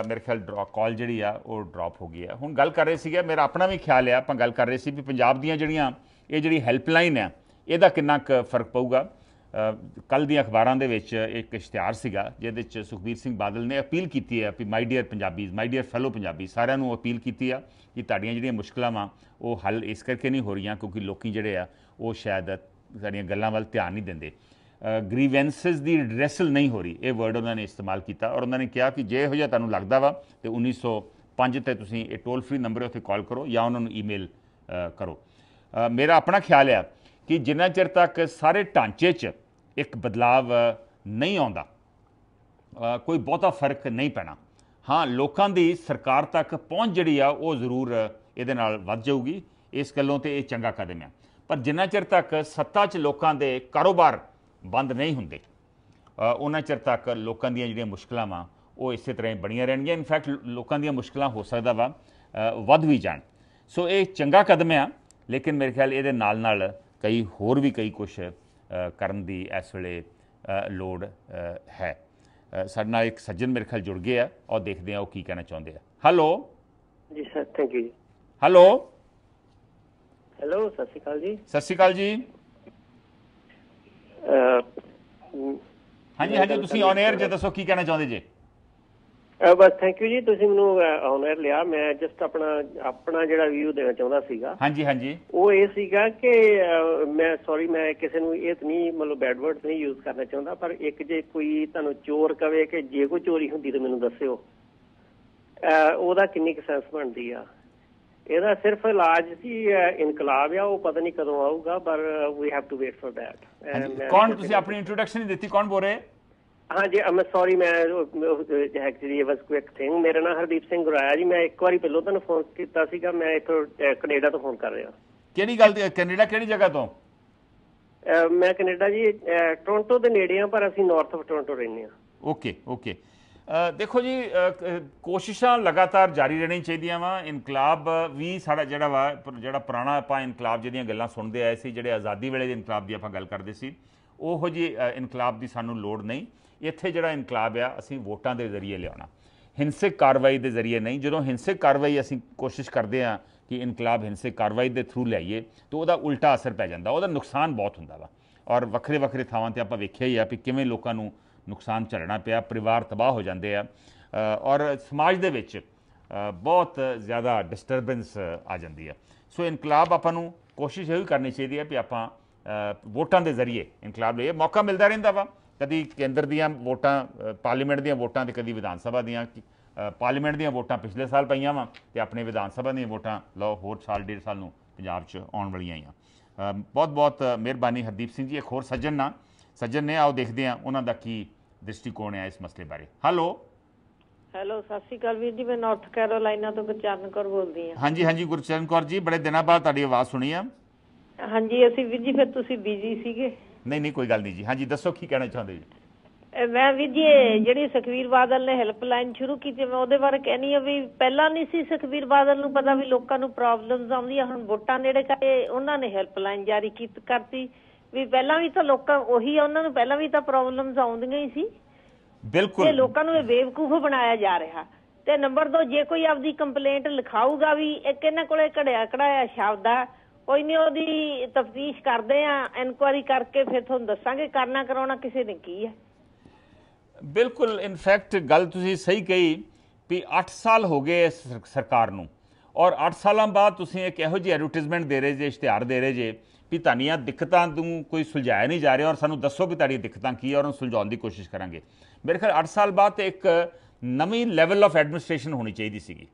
ਮੇਰੇ ਖਿਆਲ ਡਰਾ ਕਾਲ ਜਿਹੜੀ ਆ ਉਹ ਡ੍ਰੌਪ ਹੋ ਗਈ ਆ ਹੁਣ ਗੱਲ ਕਰ ਰਹੇ ਸੀਗੇ ਮੇਰਾ ਆਪਣਾ ਵੀ ਖਿਆਲ ਆ ਆਪਾਂ ਗੱਲ ਕਰ ਰਹੇ ਸੀ ਵੀ ਪੰਜਾਬ ਦੀਆਂ ਜਿਹੜੀਆਂ ਇਹ ਜਿਹੜੀ ਹੈਲਪਲਾਈਨ ਆ ਇਹਦਾ ਕਿੰਨਾ ਕੁ ਫਰਕ ਪਊਗਾ ਕੱਲ ਦੀਆਂ ਅਖਬਾਰਾਂ ਦੇ ਵਿੱਚ ਇੱਕ ਇਸ਼ਤਿਹਾਰ ਸੀਗਾ ਜਿਹਦੇ ਵਿੱਚ ਸੁਖਬੀਰ ਸਿੰਘ ਬਾਦਲ ਨੇ ਅਪੀਲ ਕੀਤੀ ਹੈ ਵੀ my dear Punjabis my dear fellow Punjabi ਸਾਰਿਆਂ ਨੂੰ ਅਪੀਲ ਕੀਤੀ ਆ ਕਿ ਤੁਹਾਡੀਆਂ ਜਿਹੜੀਆਂ ਮੁਸ਼ਕਲਾਂ ਆ ਉਹ ਹੱਲ ਇਸ ਕਰਕੇ ਨਹੀਂ ਹੋ ਰਹੀਆਂ ਕਿਉਂਕਿ ਲੋਕੀ ਜਿਹੜੇ ਆ ਉਹ ਸ਼ਾਇਦ ਸਾਡੀਆਂ ਗੱਲਾਂ ਵੱਲ ਧਿਆਨ ਨਹੀਂ ਦਿੰਦੇ ਗ੍ਰੀਵੈਂਸਸ ਦੀ ਡਰੈਸਲ ਨਹੀਂ ਹੋ ਰਹੀ ਇਹ ਵਰਡ ਉਹਨਾਂ ਨੇ ਇਸਤੇਮਾਲ ਕੀਤਾ ਔਰ ਉਹਨਾਂ ਨੇ ਕਿਹਾ ਕਿ ਜੇ ਹੋ ਜਾ ਤੁਹਾਨੂੰ ਲੱਗਦਾ ਵਾ ਤੇ 1905 ਤੇ ਤੁਸੀਂ ਇਹ ਟੋਲ ਫ੍ਰੀ ਨੰਬਰ ਉੱਤੇ ਕਾਲ ਕਰੋ ਜਾਂ ਉਹਨਾਂ ਨੂੰ ਈਮੇਲ ਕਰੋ ਮੇਰਾ ਆਪਣਾ ਖਿਆਲ ਹੈ ਕਿ ਜਿੰਨਾ ਚਿਰ ਤੱਕ ਸਾਰੇ ਢਾਂਚੇ 'ਚ ਇੱਕ ਬਦਲਾਵ ਨਹੀਂ ਆਉਂਦਾ ਕੋਈ ਬਹੁਤਾ ਫਰਕ ਨਹੀਂ ਪੈਣਾ ਹਾਂ ਲੋਕਾਂ ਦੀ ਸਰਕਾਰ ਤੱਕ ਪਹੁੰਚ ਜਿਹੜੀ ਆ ਉਹ ਜ਼ਰੂਰ ਇਹਦੇ ਨਾਲ ਵੱਧ ਜਾਊਗੀ ਇਸ ਗੱਲੋਂ ਤੇ ਇਹ ਚੰਗਾ ਕਦਮ ਆ ਪਰ ਜਿੰਨਾ ਚਿਰ ਤੱਕ ਸੱਤਾ 'ਚ ਲੋਕਾਂ ਦੇ ਕਾਰੋਬਾਰ ਬੰਦ ਨਹੀਂ ਹੁੰਦੇ ਉਹਨਾਂ ਚਿਰ ਤੱਕ ਲੋਕਾਂ ਦੀਆਂ ਜਿਹੜੀਆਂ ਮੁਸ਼ਕਲਾਂ ਵਾ ਉਹ ਇਸੇ ਤਰ੍ਹਾਂ ਹੀ ਬਣੀਆਂ ਰਹਿਣਗੀਆਂ ਇਨਫੈਕਟ ਲੋਕਾਂ ਦੀਆਂ ਮੁਸ਼ਕਲਾਂ ਹੋ ਸਕਦਾ ਵਾ ਵੱਧ ਵੀ ਜਾਣ ਸੋ ਇਹ ਚੰਗਾ ਕਦਮ ਆ ਲੇਕਿਨ ਮੇਰੇ ਖਿਆਲ ਇਹਦੇ ਨਾਲ ਨਾਲ ਕਈ ਹੋਰ ਵੀ ਕਈ ਕੁਝ ਕਰਨ ਦੀ ਇਸ ਵੇਲੇ ਲੋੜ ਹੈ ਸਾਡੇ ਨਾਲ ਇੱਕ ਸੱਜਣ ਮੇਰੇ ਖਿਆਲ ਜੁੜ ਗਏ ਆ ਔਰ ਦੇਖਦੇ ਆ ਉਹ ਕੀ ਕਹਿਣਾ ਚਾਹੁੰਦੇ ਆ ਹੈਲੋ ਜੀ ਸਰ ਥੈਂਕ ਯੂ ਜੀ ਹੈਲੋ ਹੈਲੋ ਸਤਿ ਸ਼੍ਰੀ ਅਕਾਲ ਜੀ ਸਤਿ ਸ਼੍ਰੀ ਅਕਾਲ ਜੀ ਹਾਂਜੀ ਹਾਂਜੀ ਤੁਸੀਂ ਔਨ 에ਅਰ ਜੇ ਦੱਸੋ ਕੀ ਕਹਿਣਾ ਚਾਹੁੰਦੇ ਜੀ ਬਸ ਥੈਂਕ ਯੂ ਜੀ ਤੁਸੀਂ ਮੈਨੂੰ ਔਨ 에ਅਰ ਲਿਆ ਮੈਂ ਜਸਟ ਆਪਣਾ ਆਪਣਾ ਜਿਹੜਾ ਵਿਊ ਦੇਣਾ ਚਾਹੁੰਦਾ ਸੀਗਾ ਹਾਂਜੀ ਹਾਂਜੀ ਉਹ ਇਹ ਸੀਗਾ ਕਿ ਮੈਂ ਸੌਰੀ ਮੈਂ ਕਿਸੇ ਨੂੰ ਇਹ ਨਹੀਂ ਮਤਲਬ ਬੈਡ ਵਰਡਸ ਨਹੀਂ ਯੂਜ਼ ਕਰਨਾ ਚਾਹੁੰਦਾ ਪਰ ਇੱਕ ਜੇ ਕੋਈ ਤੁਹਾਨੂੰ ਚੋਰ ਕਵੇ ਕਿ ਜੇ ਕੋਈ ਚੋਰੀ ਹੁੰਦੀ ਤਾਂ ਮੈਨੂੰ ਦੱਸਿਓ ਉਹਦਾ ਕਿੰਨੀ ਕੁ ਬਣਦੀ ਆ ਇਹਦਾ ਸਿਰਫ ਇਲਾਜ ਸੀ ਇਨਕਲਾਬ ਆ ਉਹ ਪਤਾ ਨਹੀਂ ਕਦੋਂ ਆਊਗਾ ਪਰ we have to wait for that ਕੌਣ ਤੁਸੀਂ ਆਪਣੀ ਇੰਟਰੋਡਕਸ਼ਨ ਨਹੀਂ ਦਿੱਤੀ ਕੌਣ ਬੋਲ ਰਹੇ ਹਾਂਜੀ ਆਮ ਸੌਰੀ ਮੈਂ ਐਕਚੁਅਲੀ ਇਹ ਵਾਸ ਕੁਇਕ ਥਿੰਗ ਮੇਰਾ ਨਾਮ ਹਰਦੀਪ ਸਿੰਘ ਗੁਰਾਇਆ ਜੀ ਮੈਂ ਇੱਕ ਵਾਰੀ ਪਹਿਲਾਂ ਤੁਹਾਨੂੰ ਫੋਨ ਕੀਤਾ ਸੀਗਾ ਮੈਂ ਇੱਥੋਂ ਕੈਨੇਡਾ ਤੋਂ ਫੋਨ ਕਰ ਰਿਹਾ ਕਿਹੜੀ ਗੱਲ ਕੈਨੇਡਾ ਕਿਹੜੀ ਜਗ੍ਹਾ ਤੋਂ ਮੈਂ ਕੈਨੇਡਾ ਜੀ ਟੋਰਾਂਟੋ ਦੇ ਨੇੜੇ ਆ ਪਰ ਅਸੀਂ ਨਾਰਥ ਆਫ ਟੋਰਾਂਟੋ ਰਹਿੰਦੇ ਆ ਓਕੇ ਓਕੇ ਦੇਖੋ ਜੀ ਕੋਸ਼ਿਸ਼ਾਂ ਲਗਾਤਾਰ ਜਾਰੀ ਰਹਿਣੀ ਚਾਹੀਦੀਆਂ ਵਾ ਇਨਕਲਾਬ ਵੀ ਸਾਡਾ ਜਿਹੜਾ ਵਾ ਜਿਹੜਾ ਪੁਰਾਣਾ ਆਪਾਂ ਇਨਕਲਾਬ ਜਿਹਦੀਆਂ ਗੱਲਾਂ ਸੁਣਦੇ ਆਏ ਸੀ ਜਿਹੜੇ ਆਜ਼ਾਦੀ ਵੇਲੇ ਦੇ ਇਨਕਲਾਬ ਦੀ ਆਪਾਂ ਗੱਲ ਕਰਦੇ ਸੀ ਉਹੋ ਜੀ ਇਨਕਲਾਬ ਦੀ ਸਾਨੂੰ ਲੋੜ ਨਹੀਂ ਇੱਥੇ ਜਿਹੜਾ ਇਨਕਲਾਬ ਆ ਅਸੀਂ ਵੋਟਾਂ ਦੇ ਜ਼ਰੀਏ ਲਿਆਉਣਾ ਹਿੰਸਕ ਕਾਰਵਾਈ ਦੇ ਜ਼ਰੀਏ ਨਹੀਂ ਜਦੋਂ ਹਿੰਸਕ ਕਾਰਵਾਈ ਅਸੀਂ ਕੋਸ਼ਿਸ਼ ਕਰਦੇ ਆ ਕਿ ਇਨਕਲਾਬ ਹਿੰਸਕ ਕਾਰਵਾਈ ਦੇ ਥਰੂ ਲਿਆਈਏ ਤਾਂ ਉਹਦਾ ਉਲਟਾ ਅਸਰ ਪੈ ਜਾਂਦਾ ਉਹਦਾ ਨੁਕਸਾਨ ਬਹੁਤ ਹੁੰਦਾ ਵਾ ਔਰ ਵੱਖਰੇ ਵੱਖਰੇ ਥਾਵਾਂ ਤੇ ਆਪਾਂ ਵੇਖਿਆ ਹੀ ਆ ਕਿ ਕਿਵੇਂ ਲੋਕਾਂ ਨੂੰ ਨੁਕਸਾਨ ਝੱਲਣਾ ਪਿਆ ਪਰਿਵਾਰ ਤਬਾਹ ਹੋ ਜਾਂਦੇ ਆ ਔਰ ਸਮਾਜ ਦੇ ਵਿੱਚ ਬਹੁਤ ਜ਼ਿਆਦਾ ਡਿਸਟਰਬੈਂਸ ਆ ਜਾਂਦੀ ਆ ਸੋ ਇਨਕਲਾਬ ਆਪਾਂ ਨੂੰ ਕੋਸ਼ਿਸ਼ ਇਹ ਕਰਨੀ ਚਾਹੀਦੀ ਹੈ ਕਿ ਆਪਾਂ ਵੋਟਾਂ ਦੇ ਜ਼ਰੀਏ ਇਨਕਲਾਬ ਲਈ ਮੌਕਾ ਮਿਲਦਾ ਰਹਿੰਦਾ ਵਾ ਕਦੀ ਕੇਂਦਰ ਦੀਆਂ ਵੋਟਾਂ ਪਾਰਲੀਮੈਂਟ ਦੀਆਂ ਵੋਟਾਂ ਤੇ ਕਦੀ ਵਿਧਾਨ ਸਭਾ ਦੀਆਂ ਪਾਰਲੀਮੈਂਟ ਦੀਆਂ ਵੋਟਾਂ ਪਿਛਲੇ ਸਾਲ ਪਈਆਂ ਵਾ ਤੇ ਆਪਣੇ ਵਿਧਾਨ ਸਭਾ ਦੀਆਂ ਵੋਟਾਂ ਲਓ ਹੋਰ ਸਾਲ ਡੇਢ ਸਾਲ ਨੂੰ ਪੰਜਾਬ 'ਚ ਆਉਣ ਵਾਲੀਆਂ ਆ ਬਹੁਤ ਬਹੁਤ ਮਿਹਰਬਾਨੀ ਹਰਦੀਪ ਸਿੰਘ ਜੀ ਇੱਕ ਹੋਰ ਸੱਜਣ ਨਾਲ ਸੱਜਣ ਨੇ ਆਓ ਦੇਖਦੇ ਆ ਉਹਨਾਂ ਦਾ ਕੀ ਦ੍ਰਿਸ਼ਟੀਕੋਣ ਹੈ ਇਸ ਮਸਲੇ ਬਾਰੇ ਹੈਲੋ ਹੈਲੋ ਸਤਿ ਸ਼੍ਰੀ ਅਕਾਲ ਵੀਰ ਜੀ ਮੈਂ ਨਾਰਥ ਕੈਰੋਲਾਈਨਾ ਤੋਂ ਗੁਰਚਰਨ ਕੌਰ ਬੋਲਦੀ ਆ ਹਾਂਜੀ ਹਾਂਜੀ ਗੁਰਚਰਨ ਕੌਰ ਜੀ ਬੜੇ ਦਿਨਾਂ ਬਾਅਦ ਤੁਹਾਡੀ ਆਵਾਜ਼ ਸੁਣੀ ਆ ਹਾਂਜੀ ਅਸੀਂ ਵੀਰ ਜੀ ਫਿਰ ਤੁਸੀਂ ਬਿਜ਼ੀ ਸੀਗੇ ਨਹੀਂ ਨਹੀਂ ਕੋਈ ਗੱਲ ਨਹੀਂ ਜੀ ਹਾਂਜੀ ਦੱਸੋ ਕੀ ਕਹਿਣਾ ਚਾਹੁੰਦੇ ਜੀ ਮੈਂ ਵੀ ਜੀ ਜਿਹੜੀ ਸੁਖਵੀਰ ਬਾਦਲ ਨੇ ਹੈਲਪਲਾਈਨ ਸ਼ੁਰੂ ਕੀਤੀ ਮੈਂ ਉਹਦੇ ਬਾਰੇ ਕਹਿਣੀ ਆ ਵੀ ਪਹਿਲਾਂ ਨਹੀਂ ਸੀ ਸੁਖਵੀਰ ਬਾਦਲ ਨੂੰ ਪਤਾ ਵੀ ਲੋਕਾਂ ਨੂੰ ਪ੍ਰੋਬਲਮਸ ਆਉਂਦੀਆਂ ਹੁਣ ਵੋਟਾਂ ਨੇੜੇ ਕਰੇ ਉਹਨਾਂ ਨੇ ਹੈਲਪਲਾਈਨ ਜਾਰੀ ਕੀਤੀ ਕਰਤੀ ਵੀ ਪਹਿਲਾਂ ਵੀ ਤਾਂ ਲੋਕਾਂ ਉਹੀ ਆ ਉਹਨਾਂ ਨੂੰ ਪਹਿਲਾਂ ਵੀ ਤਾਂ ਪ੍ਰੋਬਲਮਸ ਆਉਂਦੀਆਂ ਹੀ ਸੀ ਬਿਲਕੁਲ ਇਹ ਲੋਕਾਂ ਨੂੰ ਇਹ ਬੇਵਕੂਫ ਬਣਾਇਆ ਜਾ ਰਿਹਾ ਤੇ ਨੰਬਰ 2 ਜੇ ਕੋਈ ਆਪਦੀ ਕੰਪਲੇਂਟ ਲਿਖਾਊਗਾ ਵੀ ਇੱਕ ਇਹਨਾਂ ਕੋਲੇ ਘੜਿਆ ਕੜਾਇਆ ਸ਼ਬਦ ਆ ਕੋਈ ਨਹੀਂ ਉਹਦੀ ਤਫਤੀਸ਼ ਕਰਦੇ ਆ ਇਨਕੁਆਰੀ ਕਰਕੇ ਫਿਰ ਤੁਹਾਨੂੰ ਦੱਸਾਂਗੇ ਕਰਨਾ ਕਰਾਉਣਾ ਕਿਸੇ ਨੇ ਕੀ ਹੈ ਬਿਲਕੁਲ ਇਨਫੈਕਟ ਗੱਲ ਤੁਸੀਂ ਸਹੀ ਕਹੀ ਵੀ 8 ਸਾਲ ਹੋ ਗਏ ਇਸ ਸਰਕਾਰ ਨੂੰ ਔਰ 8 ਸਾਲਾਂ ਬਾਅਦ ਤੁਸੀਂ ਇੱਕ ਇਹੋ ਜਿਹੀ ਐਡਵਰਟਾਈਜ਼ਮੈਂਟ ਦੇ ਰਹੇ ਜੇ ਇਸ਼ਤਿਹਾਰ ਦੇ ਰਹੇ ਜੇ ਵੀ ਤੁਹਾਡੀਆਂ ਦਿੱਕਤਾਂ ਨੂੰ ਕੋਈ ਸੁਲਝਾਇਆ ਨਹੀਂ ਜਾ ਰਿਹਾ ਔਰ ਸਾਨੂੰ ਦੱਸੋ ਵੀ ਤੁਹਾਡੀਆਂ ਦਿੱਕਤਾਂ ਕੀ ਹੈ ਔਰ ਉਹਨੂੰ ਸੁਲਝਾਉਣ ਦੀ ਕੋਸ਼ਿਸ਼ ਕਰਾਂਗੇ ਮੇਰੇ ਖਿਆਲ 8 ਸਾਲ ਬਾਅਦ ਇੱਕ ਨਵੀਂ ਲੈਵਲ ਆਫ ਐਡਮਿਨਿਸਟ੍ਰੇਸ਼ਨ ਹੋਣੀ ਚਾਹੀਦੀ ਸੀਗੀ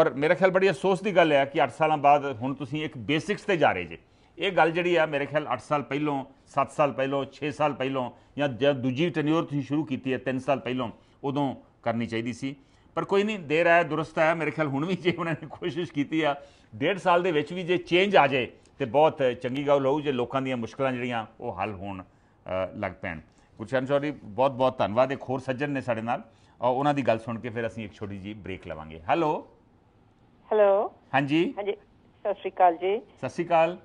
ਔਰ ਮੇਰੇ ਖਿਆਲ ਬੜੀ ਅਫਸੋਸ ਦੀ ਗੱਲ ਹੈ ਕਿ 8 ਸਾਲਾਂ ਬਾਅਦ ਹੁਣ ਤੁਸੀਂ ਇੱਕ ਬੇਸਿਕਸ ਤੇ ਜਾ ਰਹੇ ਜੇ ਇਹ ਗੱਲ ਜਿਹੜੀ ਆ ਮੇਰੇ ਖਿਆਲ 8 ਸਾਲ ਪਹਿਲਾਂ 7 ਸਾਲ ਪਹਿਲਾਂ 6 ਸਾਲ ਪਹਿਲਾਂ ਜਾਂ ਜਦ ਦੂਜੀ ਟੈਨਿਓਰ ਤੁਸੀਂ ਸ਼ੁਰੂ ਕੀਤੀ ਹੈ 3 ਸਾਲ ਪਹਿਲਾਂ ਉਦੋਂ ਕਰਨੀ ਚਾਹੀਦੀ ਸੀ ਪਰ ਕੋਈ ਨਹੀਂ ਦੇਰ ਆਇਆ ਦੁਰਸਤ ਆਇਆ ਮੇਰੇ ਖਿਆਲ ਹੁਣ ਵੀ ਜੇ ਉਹਨਾਂ ਨੇ ਕੋਸ਼ਿਸ਼ ਕੀਤੀ ਆ 1.5 ਸਾਲ ਦੇ ਵਿੱਚ ਵੀ ਜੇ ਚੇਂਜ ਆ ਜਾਏ ਤੇ ਬਹੁਤ ਚੰਗੀ ਗੱਲ ਹੋਊ ਜੇ ਲੋਕਾਂ ਦੀਆਂ ਮੁਸ਼ਕਲਾਂ ਜਿਹੜੀਆਂ ਉਹ ਹੱਲ ਹੋਣ ਲੱਗ ਪੈਣ ਗੁਰਸ਼ਨ ਸੌਰੀ ਬਹੁਤ ਬਹੁਤ ਧੰਨਵਾਦ ਇੱਕ ਹੋਰ ਸੱਜਣ ਨੇ ਸਾਡੇ ਨਾਲ ਉਹਨਾਂ ਦੀ ਗੱਲ ਸੁਣ ਕੇ ਫਿਰ ਅਸੀਂ ਇੱਕ ਛੋਟੀ ਜੀ ਬ੍ਰੇਕ ਲਵਾਂਗੇ ਹੈਲੋ ਹੈਲੋ ਹਾਂਜੀ ਹਾਂਜੀ ਸਤਿ ਸ਼੍ਰੀ ਅਕਾਲ ਜੀ ਸਤਿ ਸ਼੍ਰੀ ਅਕਾਲ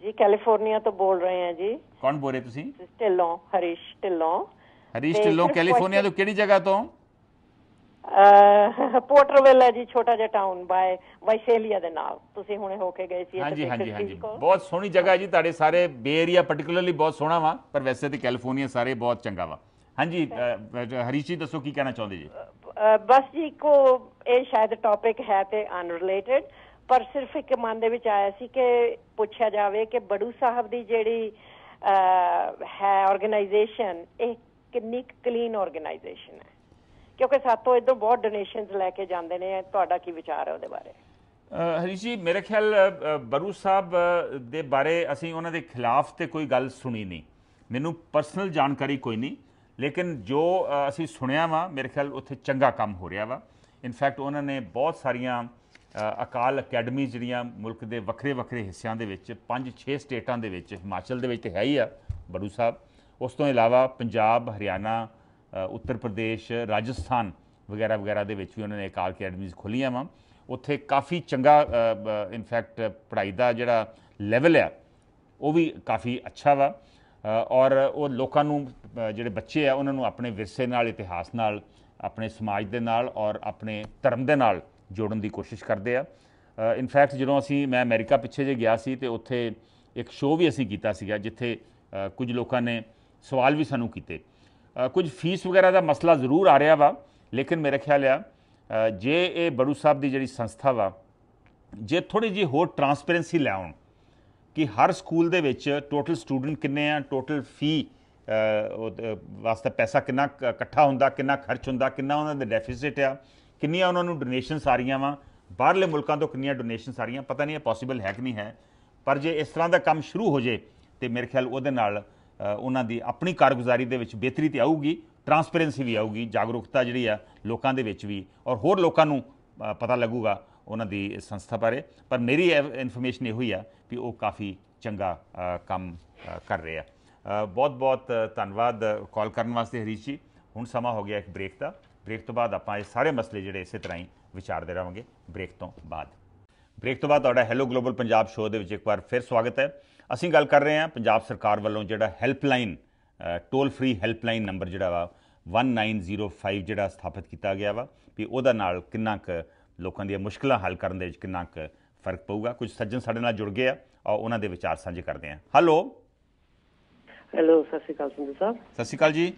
ਜੀ ਕੈਲੀਫੋਰਨੀਆ ਤੋਂ ਬੋਲ ਰਹੇ ਹਾਂ ਜੀ ਕੌਣ ਬੋਲ ਰਹੇ ਤੁਸੀਂ ਢਿੱਲੋਂ ਹਰੀਸ਼ ਢਿੱਲੋਂ ਹਰੀਸ਼ ਢਿੱਲੋਂ ਕੈਲੀਫੋਰਨੀਆ ਤੋਂ ਕਿਹੜੀ ਜਗ੍ਹਾ ਤੋਂ ਪੋਰਟਰਵਿਲ ਹੈ ਜੀ ਛੋਟਾ ਜਿਹਾ ਟਾਊਨ ਬਾਏ ਵਾਈਸ਼ੇਲੀਆ ਦੇ ਨਾਲ ਤੁਸੀਂ ਹੁਣੇ ਹੋ ਕੇ ਗਏ ਸੀ ਹਾਂਜੀ ਹਾਂਜੀ ਹਾਂਜੀ ਬਹੁਤ ਸੋਹਣੀ ਜਗ੍ਹਾ ਹੈ ਜੀ ਤੁਹਾਡੇ ਸਾਰੇ ਬੇ ਏਰੀਆ ਪਾਰਟਿਕੂਲਰਲੀ ਬਹੁਤ ਸੋਹਣਾ ਵਾ ਪਰ ਵੈਸੇ ਤੇ ਕੈਲੀਫੋਰਨੀਆ ਸਾਰੇ ਬਹੁਤ ਚੰਗਾ ਵਾ ਹਾਂਜੀ ਹਰੀਸ਼ੀ ਦੱਸੋ ਕੀ ਕਹਿਣਾ ਚਾਹੁੰਦੇ ਜੀ ਬਸ ਜੀ ਕੋ ਇਹ ਸ਼ਾਇਦ ਟੌਪਿਕ ਹੈ ਤੇ ਅਨਰਿਲੇਟਡ ਪਰ ਸਿਰਫ ਇੱਕ ਮਨ ਦੇ ਵਿੱਚ ਆਇਆ ਸੀ ਕਿ ਪੁੱਛਿਆ ਜਾਵੇ ਕਿ ਬੜੂ ਸਾਹਿਬ ਦੀ ਜਿਹੜੀ ਹੈ ਆਰਗੇਨਾਈਜੇਸ਼ਨ ਇਹ ਕਿੰਨੀ ਕਲੀਨ ਆਰਗੇਨਾਈਜੇਸ਼ਨ ਹੈ ਕਿਉਂਕਿ ਸਾਤੋਂ ਇਧਰ ਬਹੁਤ ਡੋਨੇਸ਼ਨਸ ਲੈ ਕੇ ਜਾਂਦੇ ਨੇ ਤੁਹਾਡਾ ਕੀ ਵਿਚਾਰ ਹੈ ਉਹਦੇ ਬਾਰੇ ਹਰੀ ਜੀ ਮੇਰੇ ਖਿਆਲ ਬਰੂ ਸਾਹਿਬ ਦੇ ਬਾਰੇ ਅਸੀਂ ਉਹਨਾਂ ਦੇ ਖਿਲਾਫ ਤੇ ਕੋਈ ਗੱਲ ਸੁਣੀ ਨਹੀਂ ਮੈਨੂੰ ਪਰਸਨਲ ਜਾਣਕਾਰੀ ਕੋਈ ਨਹੀਂ ਲੇਕਿਨ ਜੋ ਅਸੀਂ ਸੁਣਿਆ ਵਾ ਮੇਰੇ ਖਿਆਲ ਉੱਥੇ ਚੰਗਾ ਕੰਮ ਹੋ ਰਿਹਾ ਵਾ ਇਨਫੈਕਟ ਉਹਨਾਂ ਨੇ ਬਹੁਤ ਸਾਰੀਆਂ ਅਕਾਲ ਅਕੈਡਮੀ ਜਿਹੜੀਆਂ ਮੁਲਕ ਦੇ ਵੱਖਰੇ ਵੱਖਰੇ ਹਿੱਸਿਆਂ ਦੇ ਵਿੱਚ 5-6 ਸਟੇਟਾਂ ਦੇ ਵਿੱਚ ਹਿਮਾਚਲ ਦੇ ਵਿੱਚ ਤੇ ਹੈ ਹੀ ਆ ਬਰੂ ਸਾਹਿਬ ਉਸ ਤੋਂ ਇਲਾਵਾ ਪੰਜਾਬ ਹਰਿਆਣਾ ਉੱਤਰ ਪ੍ਰਦੇਸ਼ ਰਾਜਸਥਾਨ ਵਗੈਰਾ ਵਗੈਰਾ ਦੇ ਵਿੱਚ ਵੀ ਉਹਨਾਂ ਨੇ ਕਾਲ ਅਕੈਡਮੀਜ਼ ਖੋਲੀਆਂ ਵਾ ਉੱਥੇ ਕਾਫੀ ਚੰਗਾ ਇਨਫੈਕਟ ਪੜ੍ਹਾਈ ਦਾ ਜਿਹੜਾ ਲੈਵਲ ਆ ਉਹ ਵੀ ਕਾਫੀ ਅੱਛਾ ਵਾ ਔਰ ਉਹ ਲੋਕਾਂ ਨੂੰ ਜਿਹੜੇ ਬੱਚੇ ਆ ਉਹਨਾਂ ਨੂੰ ਆਪਣੇ ਵਿਰਸੇ ਨਾਲ ਇਤਿਹਾਸ ਨਾਲ ਆਪਣੇ ਸਮਾਜ ਦੇ ਨਾਲ ਔਰ ਆਪਣੇ ਧਰਮ ਦੇ ਨਾਲ ਜੋੜਨ ਦੀ ਕੋਸ਼ਿਸ਼ ਕਰਦੇ ਆ ਇਨਫੈਕਟ ਜਦੋਂ ਅਸੀਂ ਮੈਂ ਅਮਰੀਕਾ ਪਿੱਛੇ ਜੇ ਗਿਆ ਸੀ ਤੇ ਉੱਥੇ ਇੱਕ ਸ਼ੋਅ ਵੀ ਅਸੀਂ ਕੀਤਾ ਸੀਗਾ ਜਿੱਥੇ ਕੁਝ ਲੋਕਾਂ ਨੇ ਸਵਾਲ ਵੀ ਸਾਨੂੰ ਕੀਤੇ ਕੁਝ ਫੀਸ ਵਗੈਰਾ ਦਾ ਮਸਲਾ ਜ਼ਰੂਰ ਆ ਰਿਹਾ ਵਾ ਲੇਕਿਨ ਮੇਰੇ ਖਿਆਲ ਆ ਜੇ ਇਹ ਬੜੂ ਸਾਹਿਬ ਦੀ ਜਿਹੜੀ ਸੰਸਥਾ ਵਾ ਜੇ ਥੋੜੀ ਜੀ ਹੋਰ ਟਰਾਂਸਪੇਰੈਂਸੀ ਲਿਆਉਣ ਕਿ ਹਰ ਸਕੂਲ ਦੇ ਵਿੱਚ ਟੋਟਲ ਸਟੂਡੈਂਟ ਕਿੰਨੇ ਆ ਟੋਟਲ ਫੀ ਵਾਸਤੇ ਪੈਸਾ ਕਿੰਨਾ ਇਕੱਠਾ ਹੁੰਦਾ ਕਿੰਨਾ ਖਰਚ ਹੁੰਦਾ ਕਿੰਨਾ ਉਹਨਾਂ ਦਾ ਡੈਫਿਸਿਟ ਆ ਕਿੰਨੀਆਂ ਉਹਨਾਂ ਨੂੰ ਡੋਨੇਸ਼ਨਸ ਆ ਰਹੀਆਂ ਵਾ ਬਾਹਰਲੇ ਮੁਲਕਾਂ ਤੋਂ ਕਿੰਨੀਆਂ ਡੋਨੇਸ਼ਨਸ ਆ ਰਹੀਆਂ ਪਤਾ ਨਹੀਂ ਇਹ ਪੋਸੀਬਲ ਹੈ ਕਿ ਨਹੀਂ ਹੈ ਪਰ ਜੇ ਇਸ ਤਰ੍ਹਾਂ ਦਾ ਕੰਮ ਸ਼ੁਰੂ ਹੋ ਜੇ ਤੇ ਮੇਰੇ ਖਿਆਲ ਉਹਦੇ ਨਾਲ ਉਹਨਾਂ ਦੀ ਆਪਣੀ ਕਾਰਗੁਜ਼ਾਰੀ ਦੇ ਵਿੱਚ ਬਿਹਤਰੀ ਤੇ ਆਊਗੀ ਟਰਾਂਸਪੇਰੈਂਸੀ ਵੀ ਆਊਗੀ ਜਾਗਰੂਕਤਾ ਜਿਹੜੀ ਆ ਲੋਕਾਂ ਦੇ ਵਿੱਚ ਵੀ ਔਰ ਹੋਰ ਲੋਕਾਂ ਨੂੰ ਪਤਾ ਲੱਗੂਗਾ ਉਹਨਾਂ ਦੀ ਸੰਸਥਾ ਬਾਰੇ ਪਰ ਮੇਰੀ ਇਨਫੋਰਮੇਸ਼ਨ ਇਹ ਹੋਈ ਆ ਕਿ ਉਹ ਕਾਫੀ ਚੰਗਾ ਕੰਮ ਕਰ ਰਹੇ ਆ ਬਹੁਤ ਬਹੁਤ ਧੰਨਵਾਦ ਕਾਲ ਕਰਨ ਵਾਸਤੇ ਹਰੀਸ਼ ਜੀ ਹੁਣ ਸਮਾਂ ਹੋ ਗਿਆ ਇੱਕ ਬ੍ਰੇਕ ਦਾ ਬ੍ਰੇਕ ਤੋਂ ਬਾਅਦ ਆਪਾਂ ਇਹ ਸਾਰੇ ਮਸਲੇ ਜਿਹੜੇ ਇਸੇ ਤਰ੍ਹਾਂ ਹੀ ਵਿਚਾਰਦੇ ਰਹਾਂਗੇ ਬ੍ਰੇਕ ਤੋਂ ਬਾਅਦ ਬ੍ਰੇਕ ਤੋਂ ਬਾਅਦ ਤੁਹਾਡਾ ਹੈਲੋ ਗਲੋਬਲ ਪੰਜਾਬ ਸ਼ੋਅ ਦੇ ਵਿੱਚ ਇੱਕ ਵਾਰ ਫਿਰ ਸਵਾਗਤ ਹੈ ਅਸੀਂ ਗੱਲ ਕਰ ਰਹੇ ਹਾਂ ਪੰਜਾਬ ਸਰਕਾਰ ਵੱਲੋਂ ਜਿਹੜਾ helpline toll free helpline number ਜਿਹੜਾ ਵਾ 1905 ਜਿਹੜਾ ਸਥਾਪਿਤ ਕੀਤਾ ਗਿਆ ਵਾ ਵੀ ਉਹਦਾ ਨਾਲ ਕਿੰਨਾ ਕੁ ਲੋਕਾਂ ਦੀਆਂ ਮੁਸ਼ਕਲਾਂ ਹੱਲ ਕਰਨ ਦੇ ਵਿੱਚ ਕਿੰਨਾ ਕੁ ਫਰਕ ਪਊਗਾ ਕੁਝ ਸੱਜਣ ਸਾਡੇ ਨਾਲ ਜੁੜ ਗਏ ਆ ਔਰ ਉਹਨਾਂ ਦੇ ਵਿਚਾਰ ਸਾਂਝੇ ਕਰਦੇ ਆ ਹੈਲੋ ਹੈਲੋ ਸਸਿਕਾਲ ਸਿੰਘ ਸਾਹਿਬ ਸਸਿਕਾਲ ਜੀ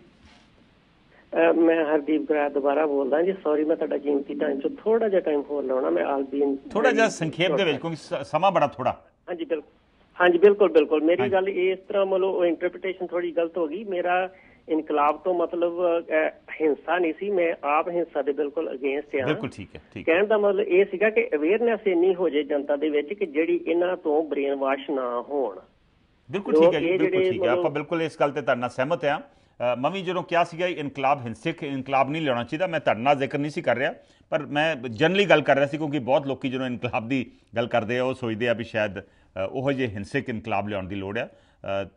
ਮੈਂ ਹਰਦੀਪ ਗਰਾ ਦੁਬਾਰਾ ਬੋਲਦਾ ਜੀ ਸੌਰੀ ਮੈਂ ਤੁਹਾਡਾ ਕੀਮਤੀ ਟਾਈਮ ਚ ਥੋੜਾ ਜਿਹਾ ਟਾਈਮ ਹੋਰ ਲਾਉਣਾ ਮੈਂ ਬੀਨ ਥੋੜਾ ਜਿਹਾ ਸੰਖੇਪ ਦੇ ਵਿੱਚ ਕਿਉਂਕਿ ਸਮਾਂ ਬੜਾ ਥੋੜਾ ਹਾਂਜੀ ਬਿਲਕੁਲ ਹਾਂਜੀ ਬਿਲਕੁਲ ਬਿਲਕੁਲ ਮੇਰੀ ਗੱਲ ਇਸ ਤਰ੍ਹਾਂ ਮਤਲਬ ਇੰਟਰਪ੍ਰੀਟੇਸ਼ਨ ਥੋੜੀ ਗਲਤ ਹੋ ਗਈ ਮੇਰਾ ਇਨਕਲਾਬ ਤੋਂ ਮਤਲਬ ਹਿੰਸਾ ਨਹੀਂ ਸੀ ਮੈਂ ਆਪ ਹਿੰਸਾ ਦੇ ਬਿਲਕੁਲ ਅਗੇਂਸਟ ਹਾਂ ਬਿਲਕੁਲ ਠੀਕ ਹੈ ਠੀਕ ਕਹਿਣ ਦਾ ਮਤਲਬ ਇਹ ਸੀਗਾ ਕਿ ਅਵੇਅਰਨੈਸ ਇੰਨੀ ਹੋ ਜੇ ਜਨਤਾ ਦੇ ਵਿੱਚ ਕਿ ਜਿਹੜੀ ਇਹਨਾਂ ਤੋਂ ਬ੍ਰੇਨ ਵਾਸ਼ ਨਾ ਹੋਣ ਬਿਲਕੁਲ ਠੀਕ ਹੈ ਬਿਲਕੁਲ ਠੀਕ ਹੈ ਆਪਾਂ ਬਿਲਕੁਲ ਇਸ ਗੱਲ ਤੇ ਤੁਹਾਡਾ ਸਹਿਮਤ ਹਾਂ ਮੈਂ ਵੀ ਜਦੋਂ ਕਿਹਾ ਸੀਗਾ ਇਨਕਲਾਬ ਹਿੰਸਕ ਇਨਕਲਾਬ ਨਹੀਂ ਲੈਣਾ ਚਾਹੀਦਾ ਮੈਂ ਤੁਹਾਡਾ ਜ਼ਿਕਰ ਨਹੀਂ ਸੀ ਕਰ ਰਿਹਾ ਪਰ ਮੈਂ ਜਨਰਲੀ ਗੱਲ ਕਰ ਰਿਹਾ ਸੀ ਕਿਉਂਕਿ ਬਹੁਤ ਲੋਕੀ ਜਦੋਂ ਇਨਕਲਾਬ ਦੀ ਗੱਲ ਕਰਦੇ ਆ ਉਹ ਸੋਚਦੇ ਆ ਵੀ ਸ਼ਾਇਦ ਉਹੋ ਜਿਹੇ ਹਿੰਸਕ ਇਨਕਲਾਬ ਲੈਣ ਦੀ ਲੋੜ ਆ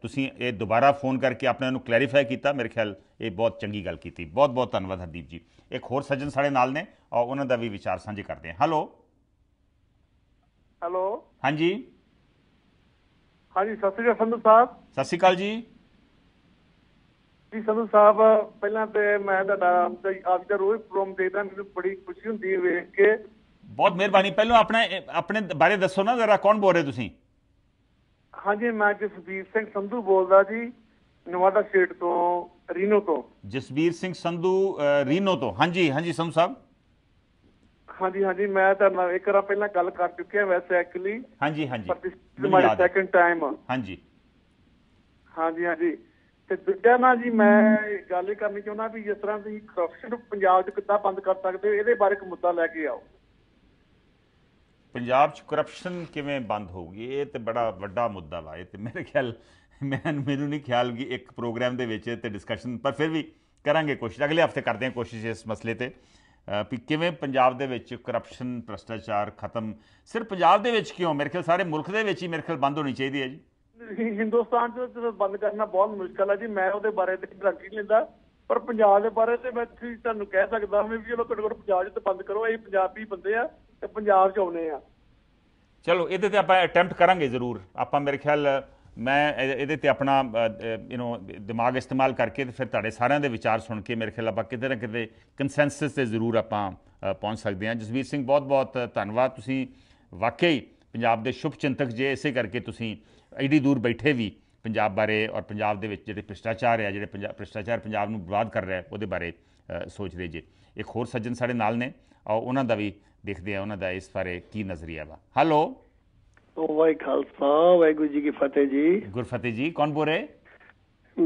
ਤੁਸੀਂ ਇਹ ਦੁਬਾਰਾ ਫੋਨ ਕਰਕੇ ਆਪਣੇ ਨੂੰ ਕਲੈਰੀਫਾਈ ਕੀਤਾ ਮੇਰੇ ਖਿਆਲ ਇਹ ਬਹੁਤ ਚੰਗੀ ਗੱਲ ਕੀਤੀ ਬਹੁਤ ਬਹੁਤ ਧੰਨਵਾਦ ਹਰਦੀਪ ਜੀ ਇੱਕ ਹੋਰ ਸੱਜਣ ਸਾਡੇ ਨਾਲ ਨੇ ਔਰ ਉਹਨਾਂ ਦਾ ਵੀ ਵਿਚਾਰ ਸਾਂਝੇ ਕਰਦੇ ਹਾਂ ਹੈਲੋ ਹੈਲੋ ਹਾਂਜੀ ਹਾਂਜੀ ਸਤਿ ਸ਼੍ਰੀ ਅਕਾਲ ਸੰਧੂ ਸਾਹਿਬ ਸਤਿ ਸ਼੍ਰੀ ਅਕਾਲ ਜੀ ਜੀ ਸੰਧੂ ਸਾਹਿਬ ਪਹਿਲਾਂ ਤੇ ਮੈਂ ਤੁਹਾਡਾ ਆਪ ਦਾ ਰੋਜ਼ ਪ੍ਰੋਗਰਾਮ ਦੇਖਦਾ ਮੈਨੂੰ ਬੜੀ ਖੁਸ਼ੀ ਹੁੰਦੀ ਹੈ ਵੇਖ ਕੇ ਬਹੁਤ ਮਿਹਰਬਾਨੀ ਪਹਿਲਾਂ ਆਪਣਾ ਆਪਣੇ ਬਾਰੇ ਦੱਸੋ ਨਾ ਜ਼ਰਾ ਕੌਣ ਬੋਲ ਰਹੇ ਤੁਸੀਂ ਹਾਂਜੀ ਮੈਂ ਜਸਵੀਰ ਸਿੰਘ ਸੰਧੂ ਬੋਲਦਾ ਜੀ ਨਵਾਦਾ ਸਟੇਟ ਤੋਂ ਰੀਨੋ ਤੋਂ ਜਸਵੀਰ ਸਿੰਘ ਸੰਧੂ ਰੀਨੋ ਤੋਂ ਹਾਂਜੀ ਹਾਂਜੀ ਸੰਧੂ ਸਾਹਿਬ ਹਾਂਜੀ ਹਾਂਜੀ ਮੈਂ ਤਾਂ ਇੱਕ ਵਾਰ ਪਹਿਲਾਂ ਗੱਲ ਕਰ ਚੁੱਕਿਆ ਵੈਸੇ ਐਕਚੁਅਲੀ ਹਾਂਜੀ ਹਾਂਜੀ ਪਰ ਸੈਕੰਡ ਟਾਈਮ ਹਾਂਜੀ ਹਾਂਜੀ ਹਾਂਜੀ ਤੇ ਦੂਜਾ ਨਾ ਜੀ ਮੈਂ ਗੱਲ ਕਰਨੀ ਚਾਹੁੰਦਾ ਵੀ ਜਿਸ ਤਰ੍ਹਾਂ ਤੁਸੀਂ ਕਰਪਸ਼ਨ ਪੰਜਾਬ 'ਚ ਕਿੱਦਾਂ ਬੰਦ ਕਰ ਸਕਦੇ ਹੋ ਇਹਦੇ ਬਾਰੇ ਇੱਕ ਮੁੱਦਾ ਲੈ ਕੇ ਆਓ ਪੰਜਾਬ 'ਚ ਕਰਪਸ਼ਨ ਕਿਵੇਂ ਬੰਦ ਹੋਊਗੀ ਇਹ ਤੇ ਬੜਾ ਵੱਡਾ ਮੁੱਦਾ ਵਾ ਇਹ ਤੇ ਮੇਰੇ ਖਿਆਲ ਮੈਂ ਮੈਨੂੰ ਨਹੀਂ ਖਿਆਲ ਕਿ ਇੱਕ ਪ੍ਰੋਗਰਾਮ ਦੇ ਵਿੱਚ ਤੇ ਡਿਸਕਸ਼ਨ ਪਰ ਫਿਰ ਵੀ ਕਰਾਂਗੇ ਕੋਸ਼ਿਸ਼ ਅਗਲੇ ਹਫਤੇ ਕਰਦੇ ਹਾਂ ਕੋਸ਼ਿਸ਼ ਇਸ ਮਸਲੇ ਤੇ ਕਿ ਕਿਵੇਂ ਪੰਜਾਬ ਦੇ ਵਿੱਚ ਕਰਪਸ਼ਨ ਭ੍ਰਸ਼ਟਾਚਾਰ ਖਤਮ ਸਿਰਫ ਪੰਜਾਬ ਦੇ ਵਿੱਚ ਕਿਉਂ ਮੇਰੇ ਖਿਆਲ ਸਾਰੇ ਮੁਲਕ ਦੇ ਵਿੱਚ ਹੀ ਮੇਰੇ ਖਿਆਲ ਬੰਦ ਹੋਣੀ ਚਾਹੀਦੀ ਹੈ ਜੀ ਹਿੰਦੁਸਤਾਨ ਚ ਬੰਦ ਕਰਨਾ ਬਹੁਤ ਮੁਸ਼ਕਲ ਹੈ ਜੀ ਮੈਂ ਉਹਦੇ ਬਾਰੇ ਤੇ ਗਰੰਟੀ ਨਹੀਂ ਲੈਂਦਾ ਪਰ ਪੰਜਾਬ ਦੇ ਬਾਰੇ ਤੇ ਮੈਂ ਤੁਹਾਨੂੰ ਕਹਿ ਸਕਦਾ ਹਾਂ ਵੀ ਚਲੋ ਘਟਗੜ ਪੰਜਾਬ ਚ ਤਾਂ ਬੰਦ ਕਰੋ ਇਹ ਪੰਜਾਬੀ ਬੰਦੇ ਆ ਤੇ ਪੰਜਾਬ ਚ ਆਉਨੇ ਆ ਚਲੋ ਇਹਦੇ ਤੇ ਆਪਾਂ ਅਟੈਂਪਟ ਕਰਾਂਗੇ ਜ਼ਰੂਰ ਆਪਾਂ ਮੇਰੇ ਖਿਆਲ ਮੈਂ ਇਹਦੇ ਤੇ ਆਪਣਾ ਯੂ نو ਦਿਮਾਗ ਇਸਤੇਮਾਲ ਕਰਕੇ ਤੇ ਫਿਰ ਤੁਹਾਡੇ ਸਾਰਿਆਂ ਦੇ ਵਿਚਾਰ ਸੁਣ ਕੇ ਮੇਰੇ ਖਿਆਲ ਆਪਾਂ ਕਿਤੇ ਨਾ ਕਿਤੇ ਕੰਸੈਂਸਸ ਤੇ ਜ਼ਰੂਰ ਆਪਾਂ ਪਹੁੰਚ ਸਕਦੇ ਹਾਂ ਜਸਵੀਰ ਸਿੰਘ ਬਹੁਤ ਬਹੁਤ ਧੰਨਵਾਦ ਤੁਸੀਂ ਵਾਕਈ ਪੰਜਾਬ ਦੇ ਸ਼ੁਭ ਚਿੰਤਕ ਜੇ ਇਸੇ ਕਰਕੇ ਤੁਸੀਂ ਐਡੀ ਦੂਰ ਬੈਠੇ ਵੀ ਪੰਜਾਬ ਬਾਰੇ ਔਰ ਪੰਜਾਬ ਦੇ ਵਿੱਚ ਜਿਹੜੇ ਭ੍ਰਿਸ਼ਟਾਚਾਰ ਹੈ ਜਿਹੜੇ ਪੰਜਾਬ ਭ੍ਰਿਸ਼ਟਾਚਾਰ ਪੰਜਾਬ ਨੂੰ ਬਰਬਾਦ ਕਰ ਰਿਹਾ ਉਹਦੇ ਬਾਰੇ ਸੋਚਦੇ ਜੇ ਇੱਕ ਹੋਰ ਸੱਜਣ ਸਾਡੇ ਨਾਲ ਨੇ ਔਰ ਉਹਨਾਂ ਦਾ ਵੀ ਦੇਖਦੇ ਆ ਉਹਨਾਂ ਦਾ ਇਸ ਬਾਰੇ ਕੀ ਨਜ਼ਰੀਆ ਵਾ ਹੈਲੋ ਵਾਹਿ ਖਾਲਸਾ ਵਾਹਿਗੁਰੂ ਜੀ ਕੀ ਫਤਿਹ ਜੀ ਗੁਰਫਤਿਹ ਜੀ ਕੌਣ ਬੋਲ ਰਹੇ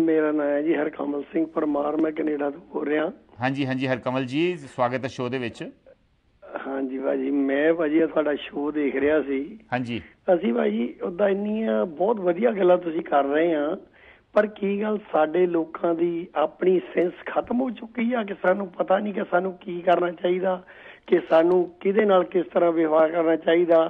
ਮੇਰਾ ਨਾਮ ਹੈ ਜੀ ਹਰਕਮਲ ਸਿੰਘ ਪਰਮਾਰ ਮੈਂ ਕੈਨੇਡਾ ਤੋਂ ਬੋਲ ਰਿਹਾ ਹਾਂਜੀ ਹਾਂਜੀ ਹਰਕਮਲ ਜੀ ਸਵਾਗਤ ਹੈ ਸ਼ੋਅ ਦੇ ਵਿੱਚ ਹਾਂਜੀ ਭਾਜੀ ਮੈਂ ਭਾਜੀ ਤੁਹਾਡਾ ਸ਼ੋਅ ਦੇਖ ਰਿਹਾ ਸੀ ਹਾਂਜੀ ਅਸੀਂ ਭਾਜੀ ਉਦਾਂ ਇੰਨੀਆਂ ਬਹੁਤ ਵਧੀਆ ਗੱਲਾਂ ਤੁਸੀਂ ਕਰ ਰਹੇ ਆ ਪਰ ਕੀ ਗੱਲ ਸਾਡੇ ਲੋਕਾਂ ਦੀ ਆਪਣੀ ਸੈਂਸ ਖਤਮ ਹੋ ਚੁੱਕੀ ਆ ਕਿ ਸਾਨੂੰ ਪਤਾ ਨਹੀਂ ਕਿ ਸਾਨੂੰ ਕੀ ਕਰਨਾ ਚਾਹੀਦਾ ਕਿ ਸਾਨੂੰ ਕਿਹਦੇ ਨਾਲ ਕਿਸ ਤਰ੍ਹਾਂ ਵਿਵਹਾਰ ਕਰਨਾ ਚਾਹੀਦਾ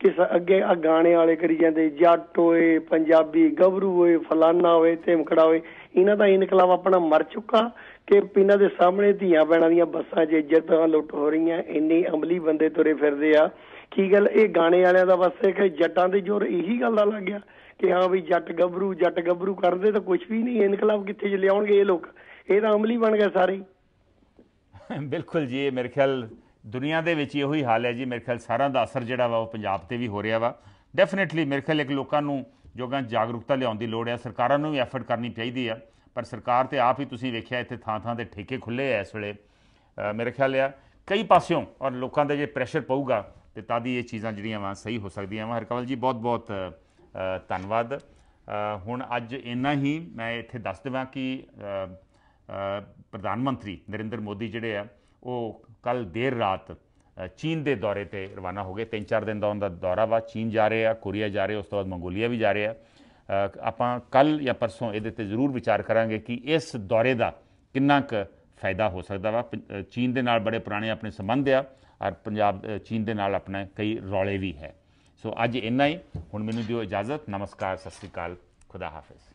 ਕਿ ਅੱਗੇ ਆ ਗਾਣੇ ਵਾਲੇ ਕਰੀ ਜਾਂਦੇ ਜੱਟ ਹੋਏ ਪੰਜਾਬੀ ਗੱਭਰੂ ਹੋਏ ਫਲਾਨਾ ਹੋਏ ਧਮਕੜਾ ਹੋਏ ਇਹਨਾਂ ਦਾ ਇਨਕਲਾਬ ਆਪਣਾ ਮਰ ਚੁੱਕਾ ਕਿ ਪਿੰਡਾਂ ਦੇ ਸਾਹਮਣੇ ਧੀਆਂ ਪੈਣਾਂ ਦੀਆਂ ਬੱਸਾਂ 'ਚ ਇੱਜ਼ਤ ਲੁੱਟ ਹੋ ਰਹੀਆਂ ਇੰਨੇ ਅਮਲੀ ਬੰਦੇ ਤੁਰੇ ਫਿਰਦੇ ਆ ਕੀ ਗੱਲ ਇਹ ਗਾਣੇ ਵਾਲਿਆਂ ਦਾ ਬਸ ਇਹ ਕਿ ਜੱਟਾਂ ਦੇ ਜੋਰ ਇਹੀ ਗੱਲ ਦਾ ਲੱਗ ਗਿਆ ਕਿ ਹਾਂ ਵੀ ਜੱਟ ਗੱਭਰੂ ਜੱਟ ਗੱਭਰੂ ਕਰਦੇ ਤਾਂ ਕੁਝ ਵੀ ਨਹੀਂ ਇਨਕਲਾਬ ਕਿੱਥੇ ਚ ਲਿਆਉਣਗੇ ਇਹ ਲੋਕ ਇਹ ਤਾਂ ਅਮਲੀ ਬਣ ਗਏ ਸਾਰੇ ਬਿਲਕੁਲ ਜੀ ਮੇਰੇ ਖਿਆਲ ਦੁਨੀਆ ਦੇ ਵਿੱਚ ਇਹੋ ਹੀ ਹਾਲ ਹੈ ਜੀ ਮੇਰੇ ਖਿਆਲ ਸਾਰਿਆਂ ਦਾ ਅਸਰ ਜਿਹੜਾ ਵਾ ਉਹ ਪੰਜਾਬ ਤੇ ਵੀ ਹੋ ਰਿਹਾ ਵਾ ਡੈਫੀਨਿਟਲੀ ਮੇਰੇ ਖਿਆਲ ਇੱਕ ਲੋਕਾਂ ਨੂੰ ਜੋਗਾ ਜਾਗਰੂਕਤਾ ਲਿਆਉਣ ਦੀ ਲੋੜ ਹੈ ਸਰਕਾਰਾਂ ਨੂੰ ਵੀ ਐਫਰਟ ਕਰਨੀ ਚਾਹੀਦੀ ਆ ਪਰ ਸਰਕਾਰ ਤੇ ਆਪ ਹੀ ਤੁਸੀਂ ਵੇਖਿਆ ਇੱਥੇ ਥਾਂ-ਥਾਂ ਤੇ ਠੇਕੇ ਖੁੱਲੇ ਐ ਇਸ ਵੇਲੇ ਮੇਰੇ ਖਿਆਲ ਆ ਕਈ ਪਾਸਿਓਂ ਔਰ ਲੋਕਾਂ ਦੇ ਜੇ ਪ੍ਰੈਸ਼ਰ ਪਊਗਾ ਤੇ ਤਾਂ ਦੀ ਇਹ ਚੀਜ਼ਾਂ ਜਿਹੜੀਆਂ ਵਾਂ ਸਹੀ ਹੋ ਸਕਦੀਆਂ ਵਾਂ ਹਰਕਵਲ ਜੀ ਬਹੁਤ-ਬਹੁਤ ਧੰਨਵਾਦ ਹੁਣ ਅੱਜ ਇੰਨਾ ਹੀ ਮੈਂ ਇੱਥੇ ਦੱਸ ਦੇਵਾਂ ਕਿ ਪ੍ਰਧਾਨ ਮੰਤਰੀ ਨਰਿੰਦਰ ਮੋਦੀ ਜਿਹੜੇ ਆ ਉਹ ਕੱਲ ਦੇਰ ਰਾਤ ਚੀਨ ਦੇ ਦੌਰੇ ਤੇ ਰਵਾਨਾ ਹੋ ਗਏ ਤਿੰਨ ਚਾਰ ਦਿਨ ਦਾ ਉਹਨਾਂ ਦਾ ਦੌਰਾ ਵਾ ਚੀਨ ਜਾ ਰਹੇ ਆ ਕੋਰੀਆ ਜਾ ਰਹੇ ਉਸ ਤੋਂ ਬਾਅਦ ਮੰਗੋਲੀਆ ਵੀ ਜਾ ਰਹੇ ਆ ਆਪਾਂ ਕੱਲ ਜਾਂ ਪਰਸੋਂ ਇਹਦੇ ਤੇ ਜ਼ਰੂਰ ਵਿਚਾਰ ਕਰਾਂਗੇ ਕਿ ਇਸ ਦੌਰੇ ਦਾ ਕਿੰਨਾ ਕੁ ਫਾਇਦਾ ਹੋ ਸਕਦਾ ਵਾ ਚੀਨ ਦੇ ਨਾਲ ਬੜੇ ਪੁਰਾਣੇ ਆਪਣੇ ਸੰਬੰਧ ਆ ਔਰ ਪੰਜਾਬ ਚੀਨ ਦੇ ਨਾਲ ਆਪਣਾ ਕਈ ਰੌਲੇ ਵੀ ਹੈ ਸੋ ਅੱਜ ਇੰਨਾ ਹੀ ਹੁਣ ਮੈਨੂੰ ਦਿਓ ਇਜਾਜ਼ਤ ਨਮਸਕਾਰ ਸਤਿ ਸ੍ਰੀ ਅਕਾਲ ਖੁਦਾ ਹਾਫਿਜ਼